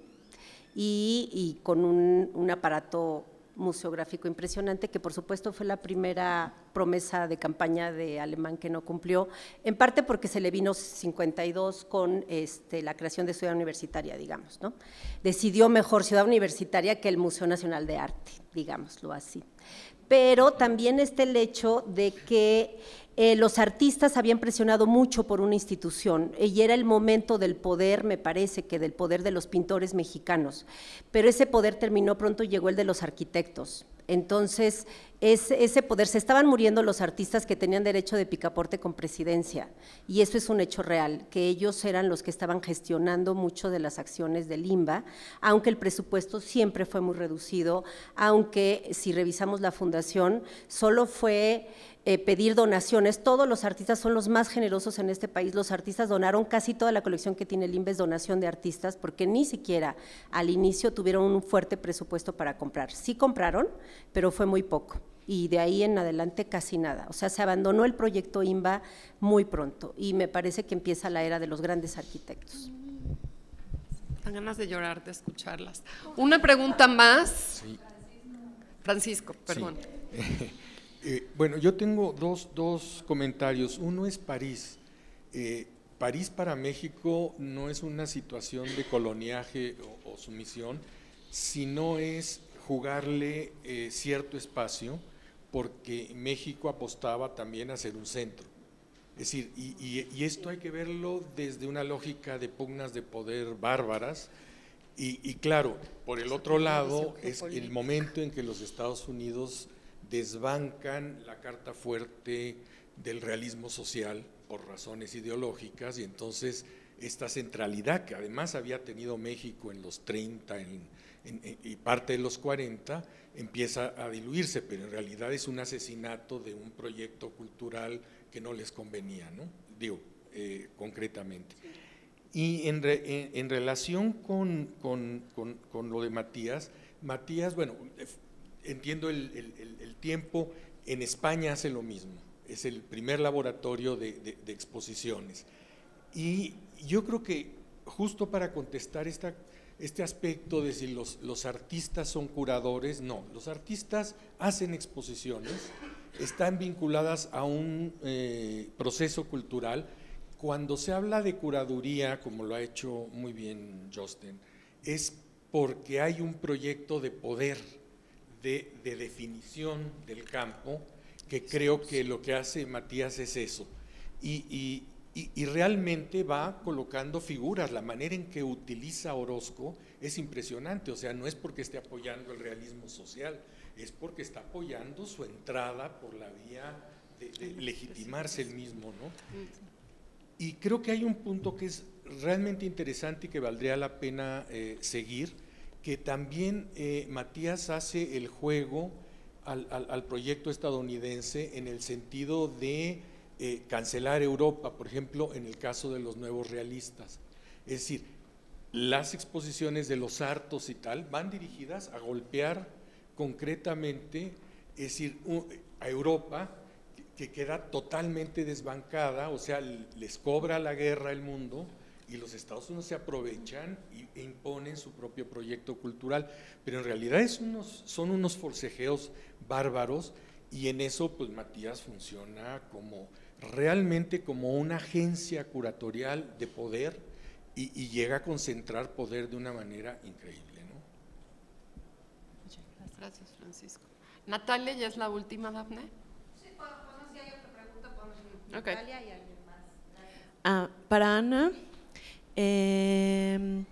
y, con un aparato museográfico impresionante, que por supuesto fue la primera promesa de campaña de Alemán que no cumplió, en parte porque se le vino 52 con este, la creación de Ciudad Universitaria, digamos. ¿no? Decidió mejor Ciudad Universitaria que el Museo Nacional de Arte, digámoslo así pero también está el hecho de que eh, los artistas habían presionado mucho por una institución y era el momento del poder, me parece que del poder de los pintores mexicanos, pero ese poder terminó pronto, y llegó el de los arquitectos. Entonces, es ese poder. Se estaban muriendo los artistas que tenían derecho de picaporte con presidencia, y eso es un hecho real, que ellos eran los que estaban gestionando mucho de las acciones del Limba, aunque el presupuesto siempre fue muy reducido, aunque si revisamos la fundación, solo fue eh, pedir donaciones. Todos los artistas son los más generosos en este país. Los artistas donaron casi toda la colección que tiene el es donación de artistas, porque ni siquiera al inicio tuvieron un fuerte presupuesto para comprar. Sí compraron, pero fue muy poco y de ahí en adelante casi nada. O sea, se abandonó el proyecto IMBA muy pronto y me parece que empieza la era de los grandes arquitectos. están ganas de llorar de escucharlas. Una pregunta más. Francisco, perdón. <laughs> Eh, bueno, yo tengo dos, comentarios. Uno es París. Eh, París para México no es una situación de coloniaje o, sumisión, sino es jugarle eh, cierto espacio porque México apostaba también a ser un centro. Es decir, y, esto hay que verlo desde una lógica de pugnas de poder bárbaras. y claro, por el otro lado, es el momento en que los Estados Unidos desbancan la carta fuerte del realismo social por razones ideológicas y entonces esta centralidad que además había tenido México en los 30, en y parte de los 40 empieza a diluirse, pero en realidad es un asesinato de un proyecto cultural que no les convenía, ¿no? digo, eh, concretamente. Y en, en relación con, con, con, lo de Matías, Matías, bueno, entiendo el, el, tiempo, en España hace lo mismo, es el primer laboratorio de, de, de exposiciones. Y yo creo que justo para contestar esta este aspecto de si los, artistas son curadores, no, los artistas hacen exposiciones, están vinculadas a un eh, proceso cultural. Cuando se habla de curaduría, como lo ha hecho muy bien Justin, es porque hay un proyecto de poder, de, definición del campo, que creo que lo que hace Matías es eso. y, y, realmente va colocando figuras. La manera en que utiliza Orozco es impresionante. O sea, no es porque esté apoyando el realismo social, es porque está apoyando su entrada por la vía de, legitimarse el mismo, ¿no? Y creo que hay un punto que es realmente interesante y que valdría la pena eh, seguir, que también eh, Matías hace el juego al proyecto estadounidense en el sentido de eh, cancelar Europa, por ejemplo, en el caso de los nuevos realistas. Es decir, las exposiciones de los hartos y tal van dirigidas a golpear concretamente, es decir, a Europa que queda totalmente desbancada, o sea, les cobra la guerra el mundo y los Estados Unidos se aprovechan e imponen su propio proyecto cultural, pero en realidad es unos, son unos forcejeos bárbaros y en eso pues Matías funciona como realmente como una agencia curatorial de poder y, llega a concentrar poder de una manera increíble. Gracias, Francisco. Natalia, ¿ya es la última, Daphne? Sí, Natalia y alguien más. Ah, para Ana, em,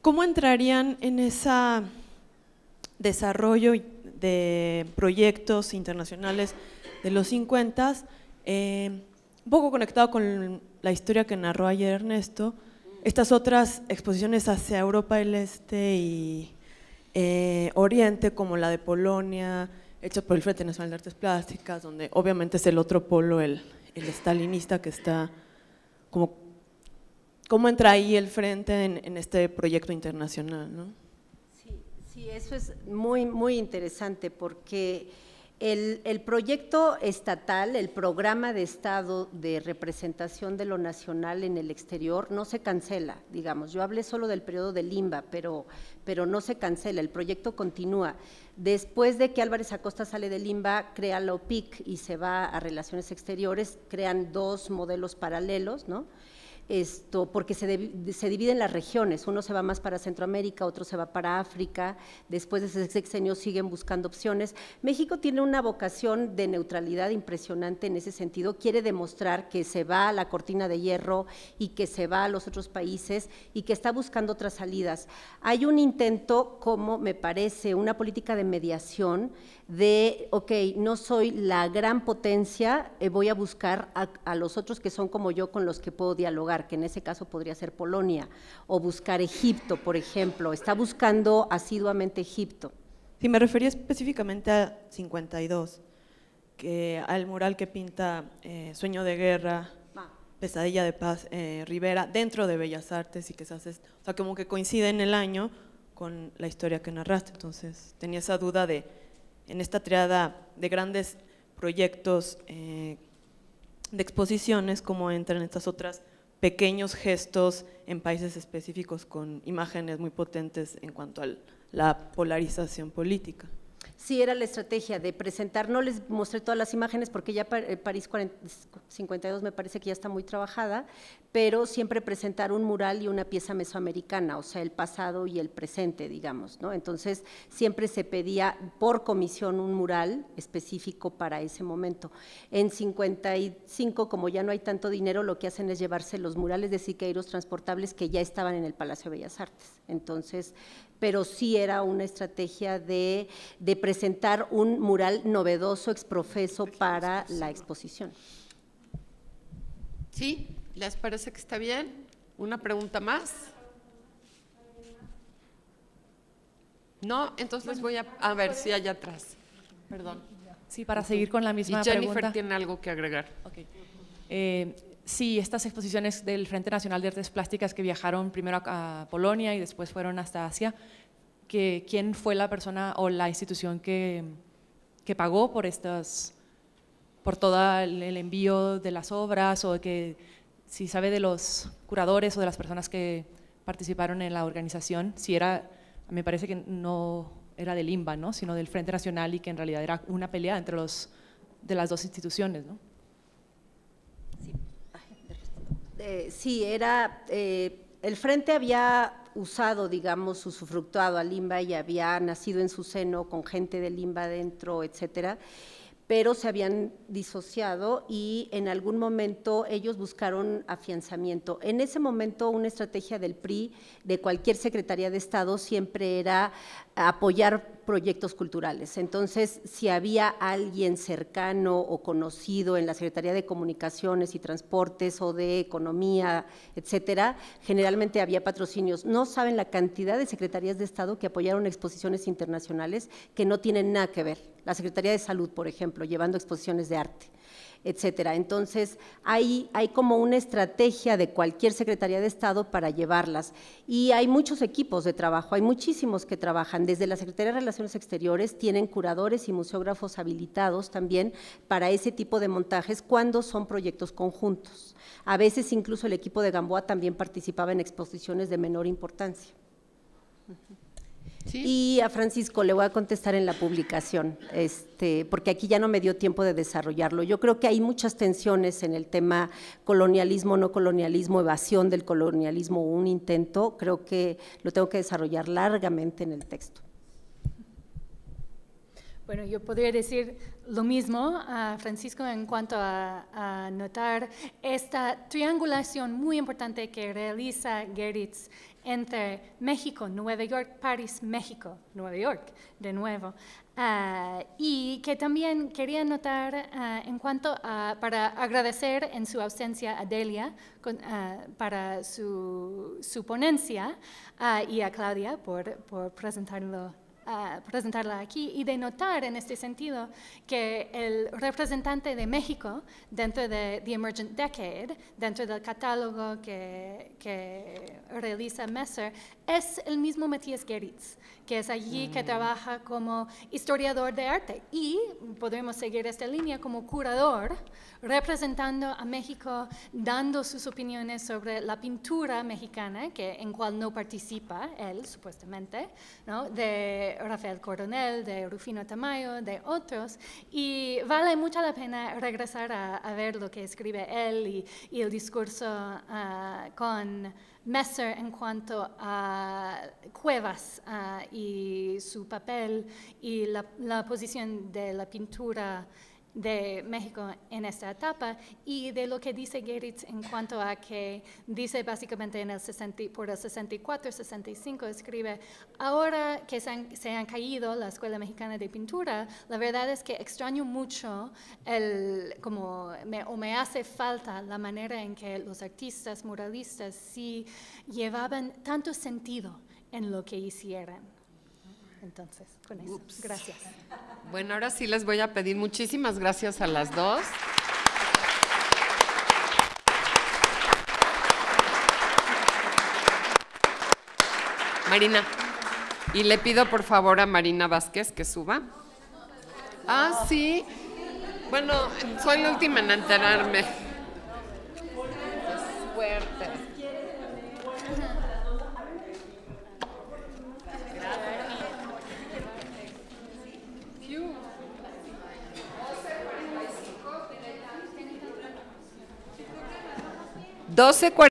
¿cómo entrarían en ese desarrollo de proyectos internacionales de los 50? un poco conectado con la historia que narró ayer Ernesto, estas otras exposiciones hacia Europa del Este y eh, Oriente, como la de Polonia, hecha por el Frente Nacional de Artes Plásticas, donde obviamente es el otro polo, el, el stalinista, que está como... ¿Cómo entra ahí el frente en, este proyecto internacional? Sí, eso es muy, muy interesante porque el, proyecto estatal, el programa de Estado de representación de lo nacional en el exterior, no se cancela, digamos. Yo hablé solo del periodo de Limba, pero, pero no se cancela, el proyecto continúa. Después de que Álvarez Acosta sale de Limba, crea la OPIC y se va a Relaciones Exteriores, crean dos modelos paralelos, ¿no? esto, porque se, se dividen las regiones, uno se va más para Centroamérica, otro se va para África, después de ese sexenio siguen buscando opciones. México tiene una vocación de neutralidad impresionante en ese sentido, quiere demostrar que se va a la cortina de hierro y que se va a los otros países y que está buscando otras salidas. Hay un intento, como me parece, una política de mediación de, ok, no soy la gran potencia, eh, voy a buscar a, los otros que son como yo con los que puedo dialogar, que en ese caso podría ser Polonia, o buscar Egipto, por ejemplo. Está buscando asiduamente Egipto. Sí, me refería específicamente a 52, que, al mural que pinta eh, Sueño de Guerra, ah. Pesadilla de Paz, eh, Rivera, dentro de Bellas Artes y que se hace, o sea, como que coincide en el año con la historia que narraste. Entonces, tenía esa duda de en esta triada de grandes proyectos eh, de exposiciones, como entran estas otras pequeños gestos en países específicos con imágenes muy potentes en cuanto a la polarización política. Sí, era la estrategia de presentar, no les mostré todas las imágenes porque ya eh, París 52 me parece que ya está muy trabajada, pero siempre presentar un mural y una pieza mesoamericana, o sea, el pasado y el presente, digamos, ¿no? Entonces, siempre se pedía por comisión un mural específico para ese momento. En 55, como ya no hay tanto dinero, lo que hacen es llevarse los murales de Siqueiros transportables que ya estaban en el Palacio de Bellas Artes. Entonces, pero sí era una estrategia de, de presentar un mural novedoso, exprofeso para la exposición. Sí, ¿Les parece que está bien? ¿Una pregunta más? No, entonces voy a, a ver si sí, allá atrás. Perdón. Sí, para seguir con la misma y Jennifer tiene algo que agregar. Okay. Eh, sí, estas exposiciones del Frente Nacional de Artes Plásticas que viajaron primero a, Polonia y después fueron hasta Asia, que, ¿quién fue la persona o la institución que, pagó por estas, por todo el envío de las obras o que si sabe de los curadores o de las personas que participaron en la organización, si era, me parece que no era del IMBA, ¿no? sino del Frente Nacional y que en realidad era una pelea entre los, de las dos instituciones. ¿no? Sí. Eh, era, eh, el Frente había usado, digamos, usufructuado al IMBA y había nacido en su seno con gente del Limba dentro, etcétera pero se habían disociado y en algún momento ellos buscaron afianzamiento. En ese momento una estrategia del PRI, de cualquier Secretaría de Estado, siempre era apoyar proyectos culturales. Entonces, si había alguien cercano o conocido en la Secretaría de Comunicaciones y Transportes o de Economía, etcétera, generalmente había patrocinios. No saben la cantidad de secretarías de Estado que apoyaron exposiciones internacionales que no tienen nada que ver la Secretaría de Salud, por ejemplo, llevando exposiciones de arte, etcétera. Entonces, hay, como una estrategia de cualquier Secretaría de Estado para llevarlas. Y hay muchos equipos de trabajo, hay muchísimos que trabajan. Desde la Secretaría de Relaciones Exteriores tienen curadores y museógrafos habilitados también para ese tipo de montajes cuando son proyectos conjuntos. A veces incluso el equipo de Gamboa también participaba en exposiciones de menor importancia. Y a Francisco le voy a contestar en la publicación, este, porque aquí ya no me dio tiempo de desarrollarlo. Yo creo que hay muchas tensiones en el tema colonialismo, no colonialismo, evasión del colonialismo, un intento. Creo que lo tengo que desarrollar largamente en el texto. Bueno, yo podría decir lo mismo a Francisco en cuanto a, a notar esta triangulación muy importante que realiza Geritz entre México, Nueva York, París, México, Nueva York, de nuevo. Ah, y que también quería notar ah, en cuanto a, para agradecer en su ausencia a Delia ah, para su, ponencia y a Claudia por, por presentarlo presentarla aquí y de notar en este sentido que el representante de México dentro de The Emergent Decade, dentro del catálogo que, que realiza Messer, es el mismo Matías Geritz, que es allí que mm. trabaja como historiador de arte y podemos seguir esta línea como curador, representando a México, dando sus opiniones sobre la pintura mexicana, que, en cual no participa él, supuestamente, de Rafael Coronel, de Rufino Tamayo, de otros, y vale mucha la pena regresar a, ver lo que escribe él y, el discurso ah, con... Messer en cuanto a cuevas ah, y su papel y la, posición de la pintura de México en esta etapa y de lo que dice Geritz en cuanto a que dice básicamente en el 60, por el 64, 65 escribe, ahora que se han, caído la Escuela Mexicana de Pintura, la verdad es que extraño mucho el, como o me hace falta la manera en que los artistas muralistas sí llevaban tanto sentido en lo que hicieran. Entonces, con eso. Gracias. Bueno, ahora sí les voy a pedir muchísimas gracias a las dos. Marina, y le pido por favor a Marina Vázquez que suba. Ah, sí. Bueno, soy la última en enterarme. 12.40.